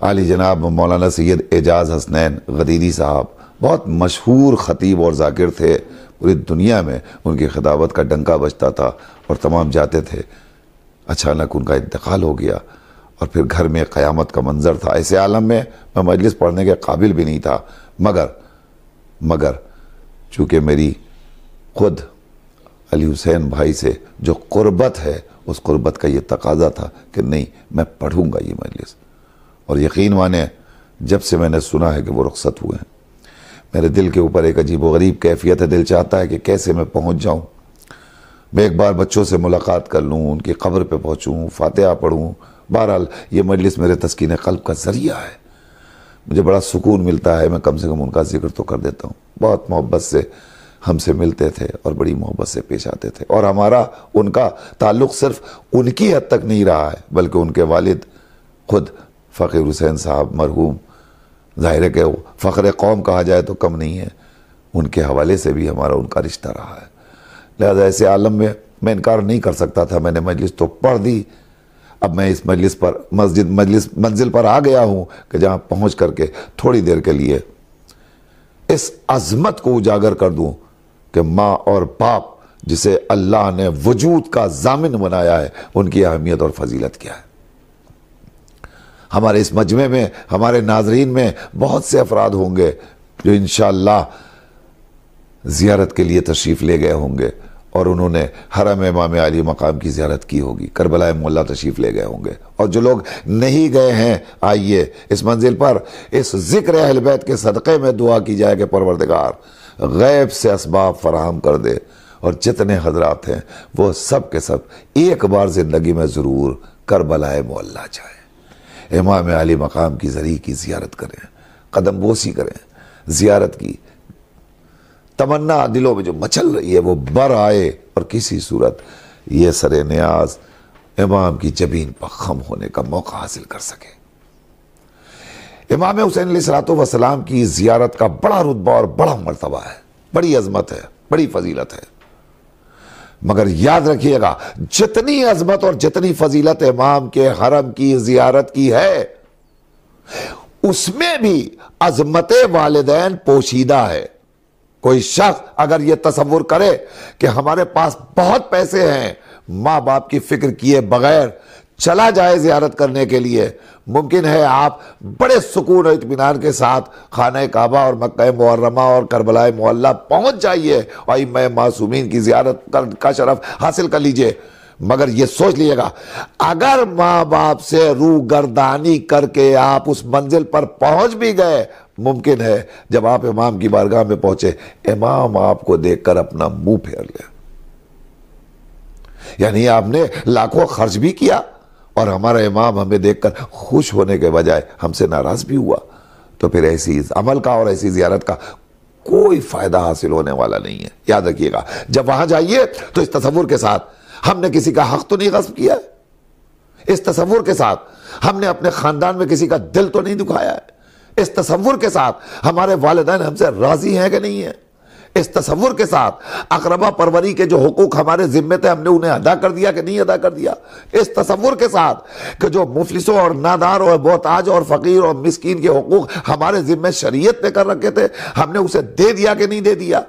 आली जनाब मौलाना सैद एजाज हसनैन गदीरी साहब बहुत मशहूर ख़तीब और जाकिर थे पूरी दुनिया में उनकी खिदावत का डंका बजता था और तमाम जाते थे अचानक उनका इंतकाल हो गया और फिर घर में क़यामत का मंज़र था ऐसे आलम में मैं मजलिस पढ़ने के काबिल भी नहीं था मगर मगर चूँकि मेरी खुद अली हुसैन भाई से जो क़ुरबत है उस क़ुरबत का ये तकाजा था कि नहीं मैं पढ़ूँगा ये मजलिस और यकीन माने जब से मैंने सुना है कि वो रुखसत हुए हैं मेरे दिल के ऊपर एक अजीब वरीब गरीब कैफियत है दिल चाहता है कि कैसे मैं पहुँच जाऊँ मैं एक बार बच्चों से मुलाकात कर लूँ उनकी कब्र पे पहुँचूँ फातहा पढ़ूँ बहरहाल ये मजलिस मेरे तस्किन कल्ब का ज़रिया है मुझे बड़ा सुकून मिलता है मैं कम से कम उनका जिक्र तो कर देता हूँ बहुत मोहब्बत से हमसे मिलते थे और बड़ी मोहब्बत से पेश आते थे और हमारा उनका ताल्लुक सिर्फ उनकी हद तक नहीं रहा है बल्कि उनके वालिद खुद फ़कीर हुसैन साहब मरहूम ज़ाहिर के फ़ख्र कौम कहा जाए तो कम नहीं है उनके हवाले से भी हमारा उनका रिश्ता रहा है लिहाजा ऐसे आलम में मैं इनकार नहीं कर सकता था मैंने मजलिस तो पढ़ दी अब मैं इस मजलिस पर मस्जिद मजलिस मंजिल पर आ गया हूं कि जहां पहुंच करके थोड़ी देर के लिए इस अजमत को उजागर कर दूं कि माँ और बाप जिसे अल्लाह ने वजूद का जामिन बनाया है उनकी अहमियत और फजीलत क्या है हमारे इस मजमे में हमारे नाजरीन में बहुत से अफराद होंगे जो इन जियारत के लिए तशरीफ़ ले गए होंगे और उन्होंने हरम इमाम अली मकाम की ज्यारत की होगी करबला मोल्ला तशरीफ़ ले गए होंगे और जो लोग नहीं गए हैं आइए इस मंजिल पर इस ज़िक्र अहलबैत के सदक़े में दुआ की जाए कि परवरदगार गैब से इसबाब फराहम कर दे और जितने हजरात हैं वो सब के सब एक बार ज़िंदगी में ज़रूर करबला मोल्ला जाए इमाम अली मकाम की जरिए की जियारत करें कदम बोसी करें जियारत की तमन्ना दिलों में जो मचल रही है वो बर आए और किसी सूरत ये सर न्याज इमाम की जबीन पर खम होने का मौका हासिल कर सके इमाम हुसैन सलात वसलाम की जियारत का बड़ा रुतबा और बड़ा मरतबा है बड़ी अजमत है बड़ी फजीलत है मगर याद रखिएगा जितनी अजमत और जितनी फजीलत इमाम के हरम की जियारत की है उसमें भी अजमत वालदेन पोशीदा है कोई शख्स अगर ये तस्वुर करे कि हमारे पास बहुत पैसे हैं माँ बाप की फिक्र किए बगैर चला जाए ज़्यारत करने के लिए मुमकिन है आप बड़े सुकून और इतमान के साथ खाना काबा और मक् मुहर्रमा और करबलाए मोल्ला पहुंच जाइए और मैं मासूमीन की ज़्यारत का शरफ़ हासिल कर लीजिए मगर ये सोच लीजिएगा अगर माँ बाप से रू गर्दानी करके आप उस मंजिल पर पहुंच भी गए मुमकिन है जब आप इमाम की बारगाह में पहुंचे इमाम आपको देखकर अपना मुंह फेर ले यानी आपने लाखों खर्च भी किया और हमारा इमाम हमें देखकर खुश होने के बजाय हमसे नाराज भी हुआ तो फिर ऐसी अमल का और ऐसी जियारत का कोई फायदा हासिल होने वाला नहीं है याद रखिएगा जब वहां जाइए तो इस तस्वुर के साथ हमने किसी का हक तो नहीं गस्ब किया है इस तस्वुर के साथ हमने अपने ख़ानदान में किसी का दिल तो नहीं दुखाया है इस तस्वुर के साथ हमारे वालदेन हमसे राज़ी हैं कि नहीं है इस तस्वुर के साथ अकरबा परवरी के जो हकूक़ हमारे ज़िम्मे थे हमने उन्हें अदा कर दिया कि नहीं अदा कर दिया इस तस्वुर के साथ कि जो मुफलिसों और नादार और बोताज और फ़कीर और मिसकीन के हकूक़ हमारे ज़िम्मे शरीयत पे कर रखे थे हमने उसे दे दिया कि नहीं दे दिया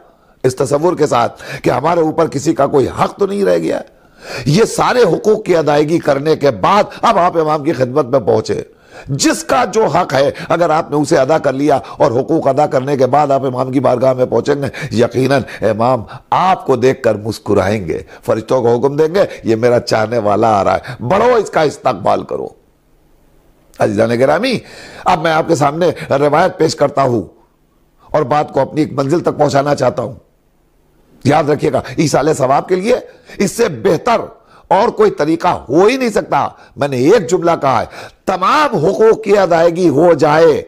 इस तस्वुर के साथ कि हमारे ऊपर किसी का कोई हक तो नहीं रह गया है ये सारे हुकूक की अदायगी करने के बाद अब आप इमाम की खिदमत में पहुंचे जिसका जो हक है अगर आपने उसे अदा कर लिया और हुकूक अदा करने के बाद आप इमाम की बारगाह में पहुंचेंगे यकीनन इमाम आपको देखकर मुस्कुराएंगे फरिश्तों को हुक्म देंगे ये मेरा चाहने वाला आ रहा है बढ़ो इसका इस्तकबाल करो अजीजाने गिरामी अब मैं आपके सामने रिवायत पेश करता हूं और बात को अपनी एक मंजिल तक पहुंचाना चाहता हूं याद रखिएगा ईसा सवाब के लिए इससे बेहतर और कोई तरीका हो ही नहीं सकता मैंने एक जुमला कहा है तमाम हुकूक की अदायगी हो जाए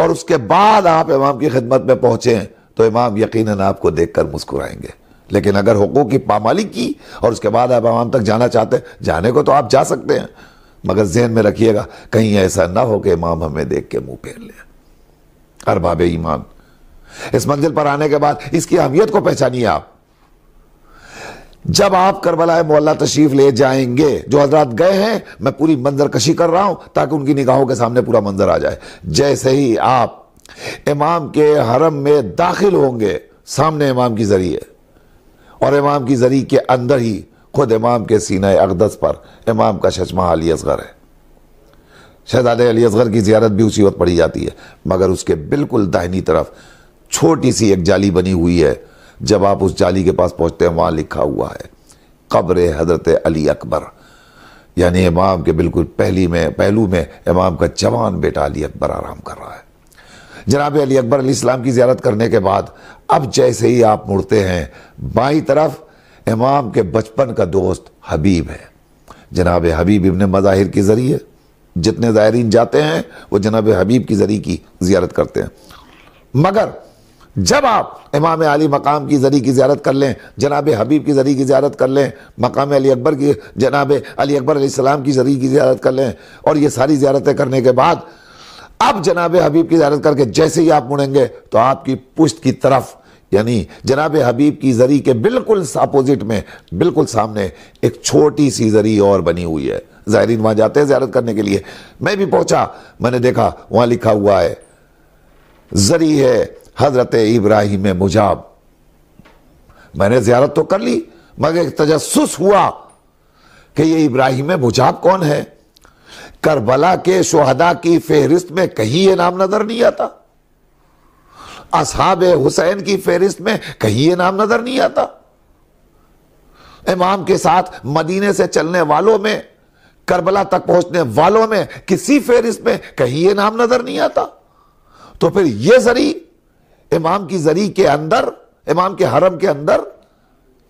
और उसके बाद आप इमाम की खिदमत में पहुंचे तो इमाम यकीनन आपको देखकर मुस्कुराएंगे लेकिन अगर हुकूक की पामाली की और उसके बाद आप इमाम तक जाना चाहते हैं जाने को तो आप जा सकते हैं मगर जहन में रखिएगा कहीं ऐसा ना हो कि इमाम हमें देख के मुंह फेर लें अरबाब ईमान इस मंजिल पर आने के बाद इसकी अहमियत को पहचानिए आप जब आप करबला मोल्ला तशरीफ ले जाएंगे जो हजरात गए हैं मैं पूरी मंजर कशी कर रहा हूं ताकि उनकी निगाहों के सामने पूरा मंजर आ जाए जैसे ही आप इमाम के हरम में दाखिल होंगे सामने इमाम की जरिए और इमाम की जरिए के अंदर ही खुद इमाम के सीना अकदस पर इमाम का शशमा अली असगर है शहजादे अली असगर की जियारत भी उसी वक्त पढ़ी जाती है मगर उसके बिल्कुल दाहिनी तरफ छोटी सी एक जाली बनी हुई है जब आप उस जाली के पास पहुंचते हैं वहां लिखा हुआ है कब्र हजरत अली अकबर यानी इमाम के बिल्कुल पहली में पहलू में इमाम का जवान बेटा अली अकबर आराम कर रहा है जनाब अली अकबर अली इस्लाम की ज्यारत करने के बाद अब जैसे ही आप मुड़ते हैं बाई तरफ इमाम के बचपन का दोस्त हबीब है जनाब हबीब इबन मज़ाहिर के ज़रिए जितने ज़ायरीन जाते हैं वो जनाब हबीब की ज़रिए की जियारत करते हैं मगर जब आप इमाम अली मकाम की ज़रिए की ज्यारत कर लें जनाब हबीब की ज़रिए की ज्यारत कर लें मकाम अली अकबर की जनाब अली अकबर अलीसम की ज़रिए की ज्यारत कर लें और ये सारी ज्यारतें करने के बाद अब जनाब हबीब की ज्यारत करके जैसे ही आप मुड़ेंगे तो आपकी पुश्त की तरफ यानी जनाब हबीब की जरी के बिल्कुल अपोजिट में बिल्कुल सामने एक छोटी सी जरी और बनी हुई है ज़ायरीन वहां जाते हैं ज्यारत करने के लिए मैं भी पहुंचा मैंने देखा वहां लिखा हुआ है जरी है हज़रत इब्राहिम मुजाब मैंने ज़्यारत तो कर ली मगर एक तजस्स हुआ कि ये इब्राहिम मुजाब कौन है करबला के शहदा की फहरिस्त में कहीं ये नाम नज़र नहीं आता असहाब हुसैन की फहरिस्त में कहीं ये नाम नज़र नहीं आता इमाम के साथ मदीने से चलने वालों में करबला तक पहुंचने वालों में किसी फहरिस्त में कहीं ये नाम नज़र नहीं आता तो फिर ये जरिए इमाम की जरी के अंदर इमाम के हरम के अंदर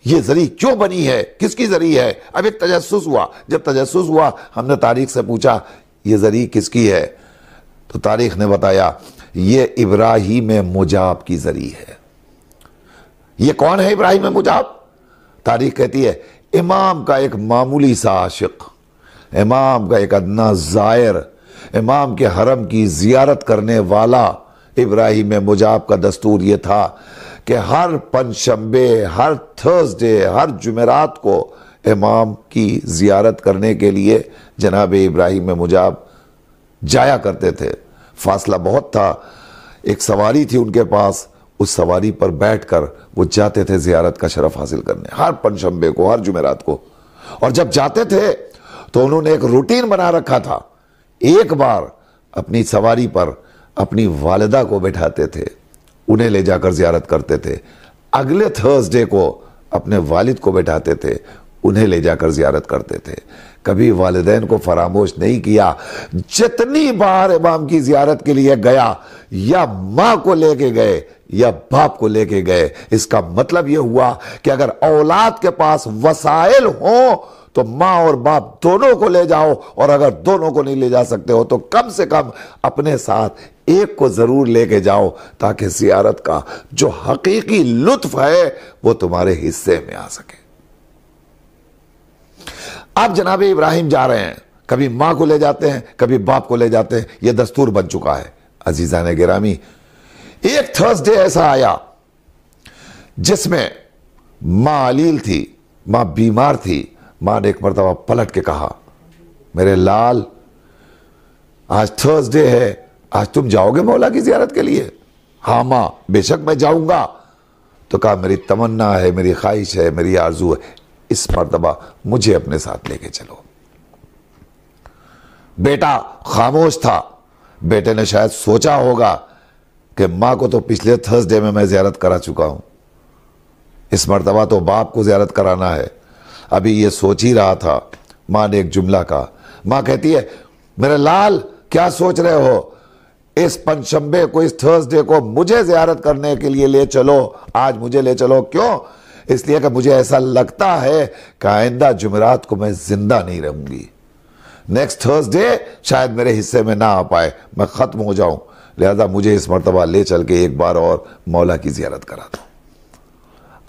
ये जरी क्यों बनी है किसकी जरी है अब एक तजस हुआ जब तजस हुआ हमने तारीख से पूछा ये जरी किसकी है तो तारीख ने बताया ये इब्राहिम मुजाब की जरी है ये कौन है इब्राहिम मुजाब तारीख कहती है इमाम का एक मामूली सा आशिक इमाम का एक अदना जायर इमाम के हरम की जियारत करने वाला इब्राहिम मुजाब का दस्तूर ये था कि हर पंचशंबे हर थर्सडे हर जुमेरात को इमाम की ज़ियारत करने के लिए जनाब इब्राहिम मुजाब जाया करते थे फासला बहुत था एक सवारी थी उनके पास उस सवारी पर बैठ कर वो जाते थे ज़ियारत का शरफ हासिल करने हर पंचशंबे को हर जुमेरात को और जब जाते थे तो उन्होंने एक रूटीन बना रखा था एक बार अपनी सवारी पर अपनी वालदा को बैठाते थे उन्हें ले जाकर ज़्यारत करते थे अगले थर्सडे को अपने वालिद को बैठाते थे उन्हें ले जाकर ज़्यारत करते थे कभी वालदेन को फरामोश नहीं किया जितनी बार इमाम की जियारत के लिए गया या माँ को लेके गए या बाप को लेके गए इसका मतलब यह हुआ कि अगर औलाद के पास वसाइल हों तो माँ और बाप दोनों को ले जाओ और अगर दोनों को नहीं ले जा सकते हो तो कम से कम अपने साथ एक को ज़रूर लेके जाओ ताकि सियारत का जो हकीकी लुत्फ है वो तुम्हारे हिस्से में आ सके आप जनाब इब्राहिम जा रहे हैं कभी माँ को ले जाते हैं कभी बाप को ले जाते हैं यह दस्तूर बन चुका है अजीजा ने गिरामी एक थर्सडे ऐसा आया जिसमें मां अलील थी मां बीमार थी माँ ने एक मरतबा पलट के कहा मेरे लाल आज थर्सडे है आज तुम जाओगे मौला की जियारत के लिए हाँ माँ बेशक मैं जाऊंगा तो कहा मेरी तमन्ना है मेरी ख्वाहिश है मेरी आरजू है इस मरतबा मुझे अपने साथ लेके चलो बेटा खामोश था बेटे ने शायद सोचा होगा कि माँ को तो पिछले थर्सडे में मैं ज्यारत करा चुका हूं इस मरतबा तो बाप को ज्यारत कराना है अभी ये सोच ही रहा था मां ने एक जुमला कहा मां कहती है मेरे लाल क्या सोच रहे हो इस पंचम्बे को इस थर्सडे को मुझे जियारत करने के लिए ले चलो आज मुझे ले चलो क्यों इसलिए कि मुझे ऐसा लगता है कि आइंदा जुमेरात को मैं जिंदा नहीं रहूंगी नेक्स्ट थर्सडे शायद मेरे हिस्से में ना आ पाए मैं ख़त्म हो जाऊं लिहाजा मुझे इस मरतबा ले चल के एक बार और मौला की जियारत करा दो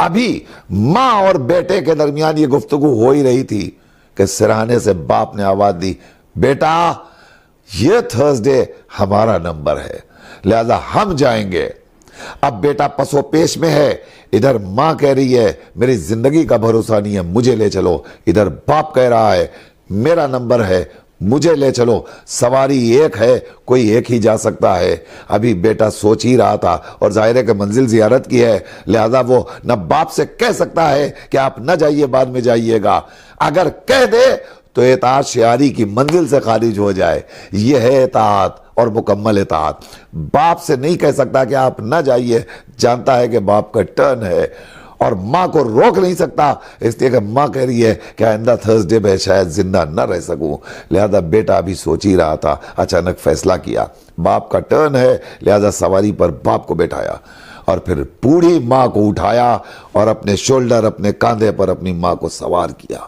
अभी मां और बेटे के दरमियान ये गुफ्तु हो ही रही थी कि सिराने से बाप ने आवाज दी बेटा ये थर्सडे हमारा नंबर है लिहाजा हम जाएंगे अब बेटा पसो पेश में है इधर मां कह रही है मेरी जिंदगी का भरोसा नहीं है मुझे ले चलो इधर बाप कह रहा है मेरा नंबर है मुझे ले चलो सवारी एक है कोई एक ही जा सकता है अभी बेटा सोच ही रहा था और जाहिर है कि मंजिल जियारत की है लिहाजा वो न बाप से कह सकता है कि आप न जाइए बाद में जाइएगा अगर कह दे तो एतात शारी की मंजिल से खारिज हो जाए यह है एतात और मुकम्मल एतात बाप से नहीं कह सकता कि आप ना जाइए जानता है कि बाप का टर्न है और माँ को रोक नहीं सकता इसलिए अगर माँ कह रही है कि आइंदा थर्सडे में शायद जिंदा न रह सकूं लिहाजा बेटा अभी सोच ही रहा था अचानक फैसला किया बाप का टर्न है लिहाजा सवारी पर बाप को बैठाया और फिर पूरी माँ को उठाया और अपने शोल्डर अपने कांधे पर अपनी माँ को सवार किया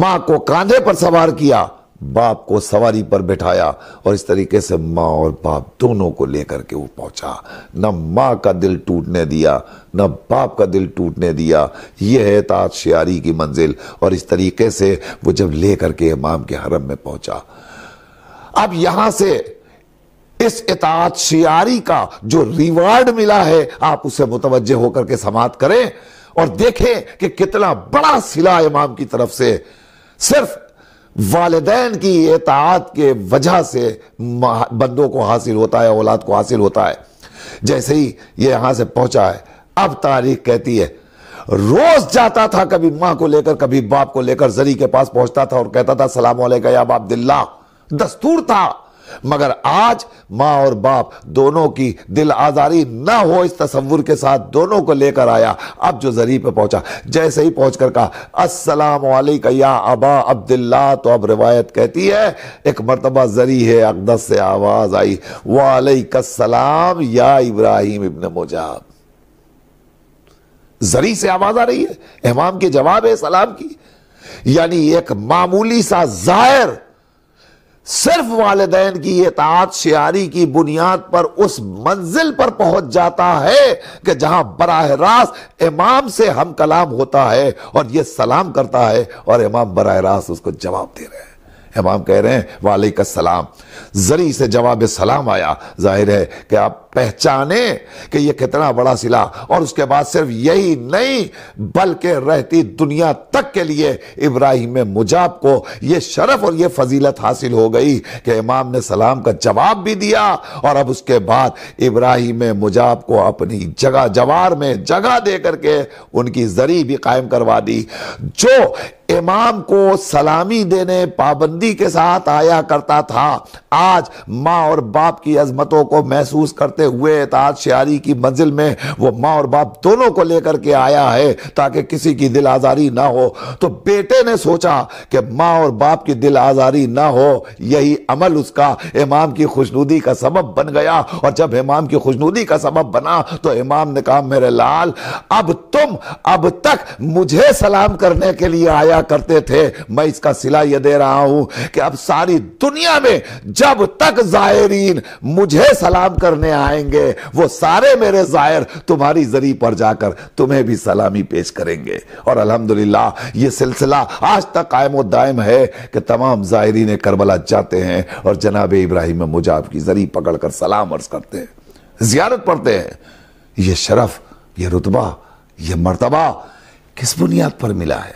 माँ को कांधे पर सवार किया बाप को सवारी पर बैठाया और इस तरीके से माँ और बाप दोनों को लेकर के वो पहुंचा न माँ का दिल टूटने दिया न बाप का दिल टूटने दिया यह है ताज शारी की मंजिल और इस तरीके से वो जब लेकर के इमाम के हरम में पहुंचा अब यहां से इस इतात शियारी का जो रिवार्ड मिला है आप उसे मुतवजह होकर के समाप्त करें और देखें कि कितना बड़ा सिला इमाम की तरफ से सिर्फ वालदेन की एतात के वजह से बंदों को हासिल होता है औलाद को हासिल होता है जैसे ही ये यहां से पहुंचा है अब तारीख कहती है रोज जाता था कभी माँ को लेकर कभी बाप को लेकर जरी के पास पहुंचता था और कहता था सलाम या बाप दिल्ला दस्तूर था मगर आज माँ और बाप दोनों की दिल आज़ारी ना हो इस तस्वुर के साथ दोनों को लेकर आया अब जो जरी पे पहुंचा जैसे ही पहुंच कर कहा असलम या अबा अब्दुल्ला तो अब रिवायत कहती है एक मरतबा जरी है अकदस से आवाज़ आई वालेकसलाम या इब्राहिम इबन मुजाब जरी से आवाज़ आ रही है इमाम के जवाब है सलाम की यानी एक मामूली सा जाहिर सिर्फ वालदेन की इतात शारी की बुनियाद पर उस मंजिल पर पहुंच जाता है कि जहां बराह रास्त इमाम से हम कलाम होता है और ये सलाम करता है और इमाम बरह रास्त उसको जवाब दे रहे हैं इमाम कह रहे हैं वालेक सलाम जरी से जवाब सलाम आया जाहिर है कि आप पहचाने कि यह कितना बड़ा सिला और उसके बाद सिर्फ यही नहीं बल्कि रहती दुनिया तक के लिए इब्राहिम मुजाब को यह शरफ और यह फजीलत हासिल हो गई कि इमाम ने सलाम का जवाब भी दिया और अब उसके बाद इब्राहिम मुजाब को अपनी जगह जवार में जगह दे करके उनकी जरी भी कायम करवा दी जो इमाम को सलामी देने पाबंदी के साथ आया करता था आज माँ और बाप की अजमतों को महसूस करते हुए एताज शारी की मंजिल में वो माँ और बाप दोनों को लेकर के आया है ताकि किसी की दिल आज़ारी ना हो तो बेटे ने सोचा कि माँ और बाप की दिल आज़ारी ना हो यही अमल उसका इमाम की खुशनुदी का सबब बन गया और जब इमाम की खुशनुदी का सबब बना तो इमाम ने कहा मेरे लाल अब तुम अब तक मुझे सलाम करने के लिए आया किया करते थे मैं इसका सिला यह दे रहा हूं कि अब सारी दुनिया में जब तक जायरीन मुझे सलाम करने आएंगे वो सारे मेरे जायर तुम्हारी जरी पर जाकर तुम्हें भी सलामी पेश करेंगे और अल्हम्दुलिल्लाह ये सिलसिला आज तक कायम दायम है कि तमाम जायरीन करबला जाते हैं और जनाब इब्राहिम मुजाब की जरी पकड़कर सलाम अर्ज करते हैं जियारत पढ़ते हैं यह शरफ यह रुतबा यह मरतबा किस बुनियाद पर मिला है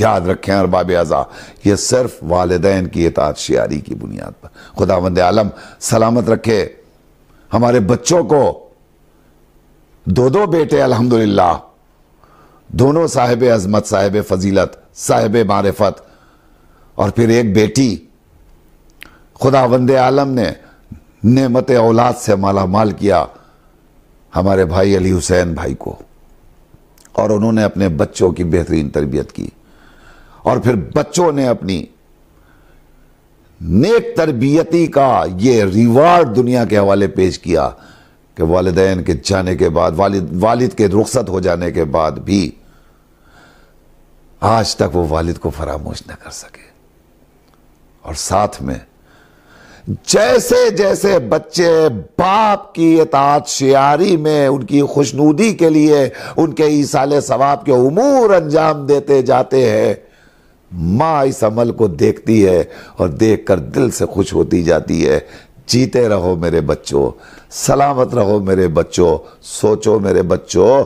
याद रखें और बाब अज़ा ये सिर्फ वालदेन की इतात शारी की बुनियाद पर खुदा वंद आलम सलामत रखे हमारे बच्चों को दो दो बेटे अल्हम्दुलिल्लाह दोनों साहेब अजमत साहेब फजीलत साहेब मारफत और फिर एक बेटी खुदा वंद आलम ने नमत औलाद से माला माल किया हमारे भाई अली हुसैन भाई को और उन्होंने अपने बच्चों की बेहतरीन तरबियत की और फिर बच्चों ने अपनी नेक तरबियती का ये रिवार्ड दुनिया के हवाले पेश किया कि वालदेन के जाने के बाद वालिद वालिद के रुखसत हो जाने के बाद भी आज तक वो वालिद को फरामोश न कर सके और साथ में जैसे जैसे बच्चे बाप की इतात शारी में उनकी खुशनूदी के लिए उनके ईसाले सवाब के अमूर अंजाम देते जाते हैं माँ इस अमल को देखती है और देख कर दिल से खुश होती जाती है जीते रहो मेरे बच्चों सलामत रहो मेरे बच्चों सोचो मेरे बच्चों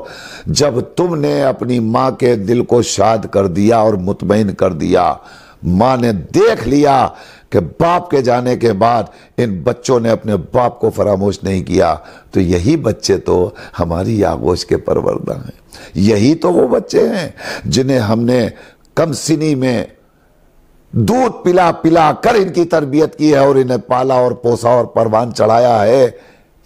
जब तुमने अपनी माँ के दिल को शाद कर दिया और मुतमिन कर दिया माँ ने देख लिया कि बाप के जाने के बाद इन बच्चों ने अपने बाप को फरामोश नहीं किया तो यही बच्चे तो हमारी आगोश के परवरदा हैं यही तो वो बच्चे हैं जिन्हें हमने कम सिनी में दूध पिला पिला कर इनकी तरबियत की है और इन्हें पाला और पोसा और परवान चढ़ाया है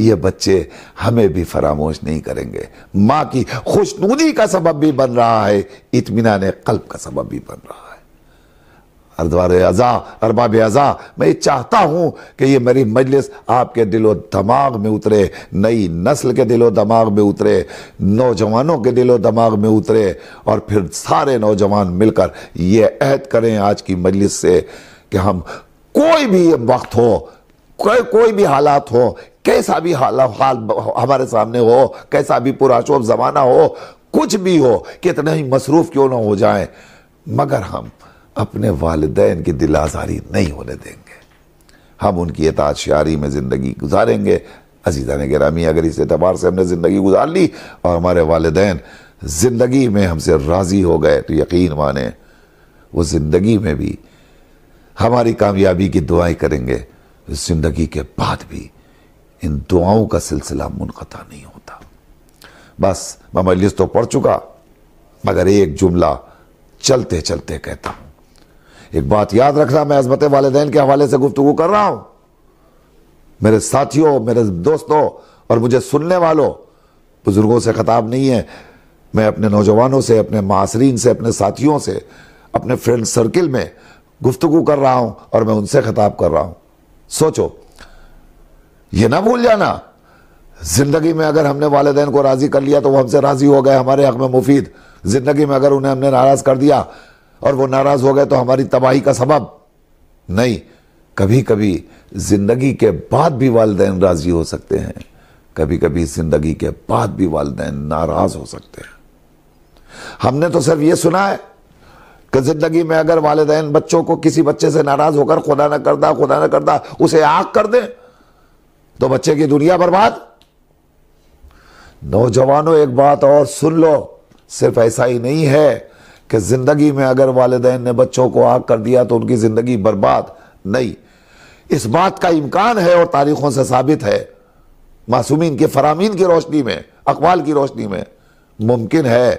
ये बच्चे हमें भी फरामोश नहीं करेंगे माँ की खुशनूदी का सबब भी बन रहा है इतमान कल्ब का सबब भी बन रहा है अरदवार अज़ा अरबाब अज़ा मैं चाहता हूँ कि ये मेरी मजलिस आपके दिलो दमाग में उतरे नई नस्ल के दिलो दमाग में उतरे नौजवानों के दिलो दमाग में उतरे और फिर सारे नौजवान मिलकर ये अहद करें आज की मजलिस से कि हम कोई भी ये वक्त हो कोई कोई भी हालात हो कैसा भी हाल हाल हमारे सामने हो कैसा भी पुराशोब ज़माना हो कुछ भी हो कितना ही मसरूफ़ क्यों ना हो जाए मगर हम अपने वालदेन की दिल आज़ारी नहीं होने देंगे हम उनकी एतात में ज़िंदगी गुजारेंगे अजीज़ा ने गिरामी अगर इस एतबार से हमने ज़िंदगी गुजार ली और हमारे वालदेन ज़िंदगी में हमसे राज़ी हो गए तो यकीन माने वो ज़िंदगी में भी हमारी कामयाबी की दुआएं करेंगे ज़िंदगी के बाद भी इन दुआओं का सिलसिला मुनता नहीं होता बस मैं मजलिस तो पढ़ चुका मगर एक जुमला चलते चलते कहता हूँ एक बात याद रखना मैं अजमत वालदेन के हवाले से गुफ्तु कर रहा हूं मेरे साथियों मेरे दोस्तों और मुझे सुनने वालों बुज़ुर्गों से खताब नहीं है मैं अपने नौजवानों से अपने मासरीन से अपने साथियों से अपने फ्रेंड सर्किल में गुफ्तु कर रहा हूं और मैं उनसे खताब कर रहा हूं सोचो यह ना भूल जाना जिंदगी में अगर हमने वालदेन को राज़ी कर लिया तो वो हमसे राज़ी हो गए हमारे हक में मुफीद जिंदगी में अगर उन्हें हमने नाराज़ कर दिया और वो नाराज हो गए तो हमारी तबाही का सबब नहीं कभी कभी जिंदगी के बाद भी वालदेन राजी हो सकते हैं कभी कभी जिंदगी के बाद भी वालदेन नाराज हो सकते हैं हमने तो सिर्फ ये सुना है कि जिंदगी में अगर वालदेन बच्चों को किसी बच्चे से नाराज होकर खुदा ना करता खुदा ना करता उसे आग कर दे तो बच्चे की दुनिया बर्बाद नौजवानों एक बात और सुन लो सिर्फ ऐसा ही नहीं है कि ज़िंदगी में अगर वालदेन ने बच्चों को आग कर दिया तो उनकी ज़िंदगी बर्बाद नहीं इस बात का इम्कान है और तारीखों से साबित है मासूमिन के फरामीन की रोशनी में अकबाल की रोशनी में मुमकिन है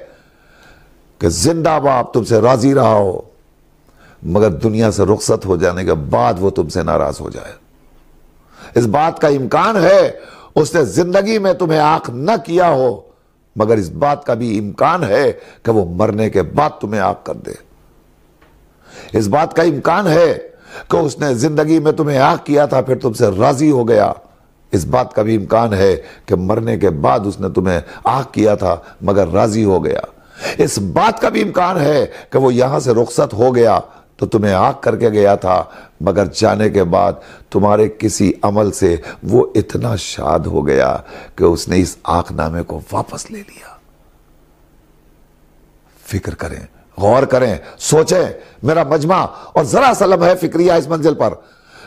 कि जिंदा बाप तुमसे राजी रहा हो मगर दुनिया से रुखसत हो जाने के बाद वो तुमसे नाराज हो जाए इस बात का इम्कान है उसने जिंदगी में तुम्हें आंख न किया हो मगर इस बात का भी इम्कान है कि वो मरने के बाद तुम्हें आग कर दे इस बात का इम्कान है कि उसने जिंदगी में तुम्हें आग किया था फिर तुमसे राजी हो गया इस बात का भी इम्कान है कि मरने के बाद उसने तुम्हें आग किया था मगर राजी हो गया इस बात का भी इम्कान है कि वो यहां से रुखसत हो गया तो तुम्हें आग करके गया था मगर जाने के बाद तुम्हारे किसी अमल से वो इतना शाद हो गया कि उसने इस आखनामे को वापस ले लिया फिक्र करें गौर करें सोचें मेरा मजमा और जरा सलम है फिक्रिया इस मंजिल पर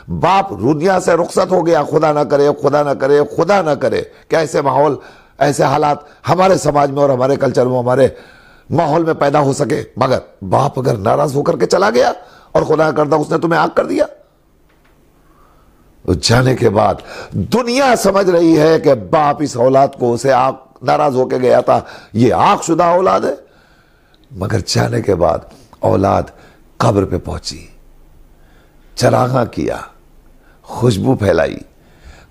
बाप रूनिया से रुखसत हो गया खुदा ना करे खुदा ना करे खुदा ना करे क्या ऐसे माहौल ऐसे हालात हमारे समाज में और हमारे कल्चर में हमारे माहौल में पैदा हो सके मगर बाप अगर नाराज होकर के चला गया और खुदा करता उसने तुम्हें आग कर दिया तो जाने के बाद दुनिया समझ रही है कि बाप इस औलाद को उसे आग नाराज होके गया था ये आग शुदा औलाद है मगर जाने के बाद औलाद कब्र पे पहुंची चरागा किया खुशबू फैलाई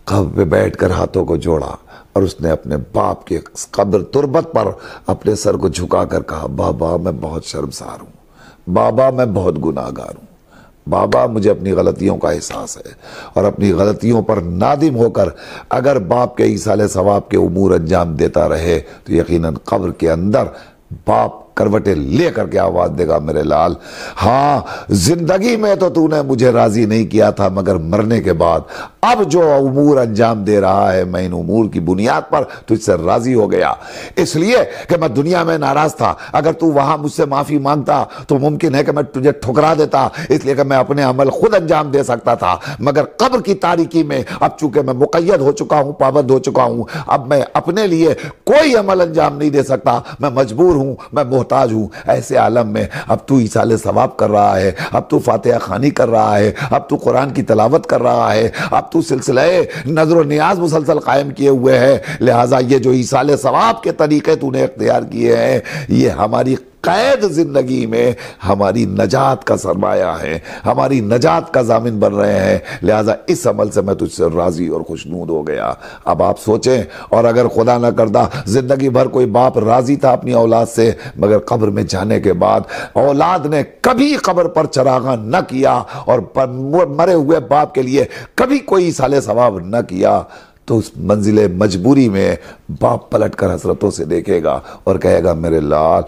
कब्र पे बैठकर हाथों को जोड़ा और उसने अपने बाप के कब्र तुरबत पर अपने सर को झुकाकर कहा बाबा मैं बहुत शर्मसार हूं बाबा मैं बहुत गुनाहगार हूँ बाबा मुझे अपनी गलतियों का एहसास है और अपनी गलतियों पर नादिम होकर अगर बाप के ईसाले सवाब के उमूर अंजाम देता रहे तो यकीनन कब्र के अंदर बाप करवटे ले करके आवाज देगा मेरे लाल हाँ जिंदगी में तो तूने मुझे राजी नहीं किया था मगर मरने के बाद अब जो उमूर अंजाम दे रहा है मैं इन उमूर की बुनियाद पर तुझसे राजी हो गया इसलिए कि मैं दुनिया में नाराज था अगर तू वहां मुझसे माफी मांगता तो मुमकिन है कि मैं तुझे ठुकरा देता इसलिए कि मैं अपने अमल खुद अंजाम दे सकता था मगर कब्र की तारीकी में अब चूंकि मैं मुकैद हो चुका हूं पाबंद हो चुका हूं अब मैं अपने लिए कोई अमल अंजाम नहीं दे सकता मैं मजबूर हूं मैं मोहत मोहताज हूँ ऐसे आलम में अब तू इसाले सवाब कर रहा है अब तू फातह खानी कर रहा है अब तू कुरान की तलावत कर रहा है अब तू सिलसिले नजर न्याज मुसलसल कायम किए हुए है लिहाजा ये जो इसाले सवाब के तरीके तूने इख्तियार किए हैं ये हमारी कैद जिंदगी में हमारी नजात का सरमाया है हमारी नजात का जामिन बन रहे हैं लिहाजा इस अमल से मैं तुझसे राजी और खुशनूद हो गया अब आप सोचें और अगर खुदा ना करता जिंदगी भर कोई बाप राजी था अपनी औलाद से मगर कब्र में जाने के बाद औलाद ने कभी कब्र पर चरागा न किया और मरे हुए बाप के लिए कभी कोई साले सवाब न किया तो उस मंजिल मजबूरी में बाप पलट कर हसरतों से देखेगा और कहेगा मेरे लाल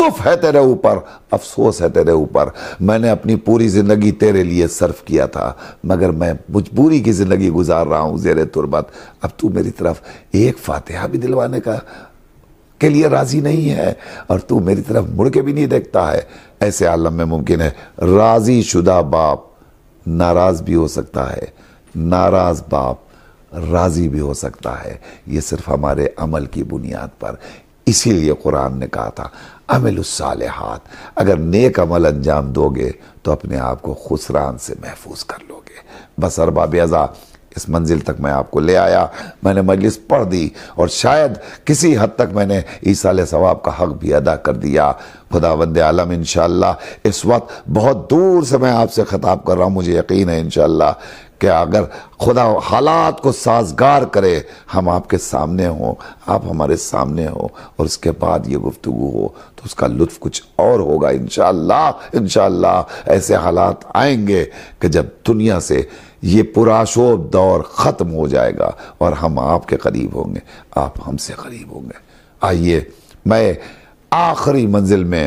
तुफ है तेरे ऊपर अफसोस है तेरे ऊपर मैंने अपनी पूरी ज़िंदगी तेरे लिए सर्फ किया था मगर मैं मजबूरी की ज़िंदगी गुजार रहा हूँ जेरे तुरबत अब तू मेरी तरफ एक फातिहा भी दिलवाने का के लिए राज़ी नहीं है और तू मेरी तरफ मुड़ के भी नहीं देखता है ऐसे आलम में मुमकिन है राज़ी शुदा बाप नाराज़ भी हो सकता है नाराज़ बाप राज़ी भी हो सकता है ये सिर्फ हमारे अमल की बुनियाद पर इसीलिए कुरान ने कहा था हाथ अगर नेक अमल अंजाम दोगे तो अपने आप को खुसरान से महफूज कर लोगे बस अरबा अजा इस मंजिल तक मैं आपको ले आया मैंने मजलिस पढ़ दी और शायद किसी हद तक मैंने ईसा सवाब का हक भी अदा कर दिया खुदा वंद आलम इन इस वक्त बहुत दूर से मैं आपसे ख़ताब कर रहा हूँ मुझे यकीन है इन कि अगर खुदा हालात को साजगार करे हम आपके सामने हों आप हमारे सामने हो और उसके बाद ये गुफ्तु हो तो उसका लुत्फ कुछ और होगा इन इन ऐसे हालात आएंगे कि जब दुनिया से ये पुराशोब दौर ख़त्म हो जाएगा और हम आपके करीब होंगे आप हमसे करीब होंगे आइए मैं आखिरी मंजिल में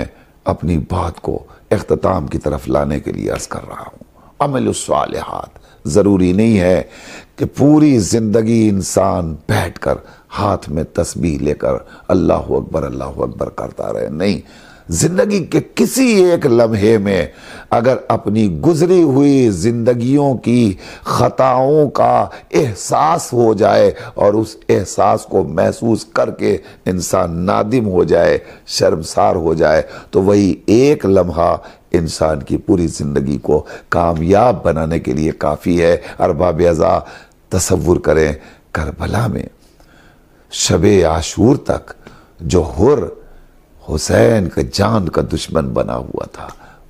अपनी बात को अख्ताम की तरफ लाने के लिए अर्ज़ कर रहा हूँ अमिल हाथ ज़रूरी नहीं है कि पूरी ज़िंदगी इंसान बैठकर हाथ में तस्बीह लेकर अल्लाह अकबर अल्लाह अकबर करता रहे नहीं ज़िंदगी के किसी एक लम्हे में अगर अपनी गुजरी हुई ज़िंदगियों की ख़ताओं का एहसास हो जाए और उस एहसास को महसूस करके इंसान नादिम हो जाए शर्मसार हो जाए तो वही एक लम्हा इंसान की पूरी ज़िंदगी को कामयाब बनाने के लिए काफ़ी है अरबाब अज़ा तसवुर करें करबला में शब आशूर तक जो हुर हुसैन के जान का दुश्मन बना हुआ था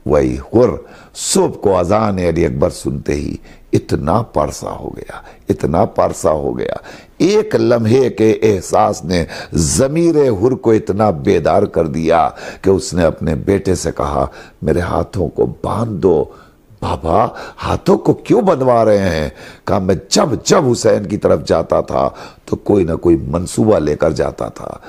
वही हुर सुबह को अजान अली अकबर सुनते ही इतना पारसा हो गया इतना पारसा हो गया एक लम्हे के एहसास ने ज़मीर हुर को इतना बेदार कर दिया कि उसने अपने बेटे से कहा मेरे हाथों को बांध दो बाबा हाथों को क्यों बंधवा रहे हैं कहा मैं जब जब हुसैन की तरफ जाता था तो कोई ना कोई मंसूबा लेकर जाता था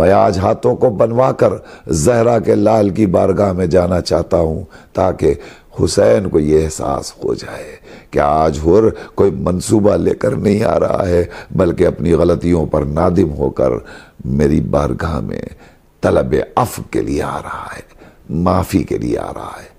मैं आज हाथों को बनवा कर जहरा के लाल की बारगाह में जाना चाहता हूं ताकि हुसैन को यह एहसास हो जाए कि आज हुर कोई मंसूबा लेकर नहीं आ रहा है बल्कि अपनी गलतियों पर नादिम होकर मेरी बारगाह में तलब अफ के लिए आ रहा है माफ़ी के लिए आ रहा है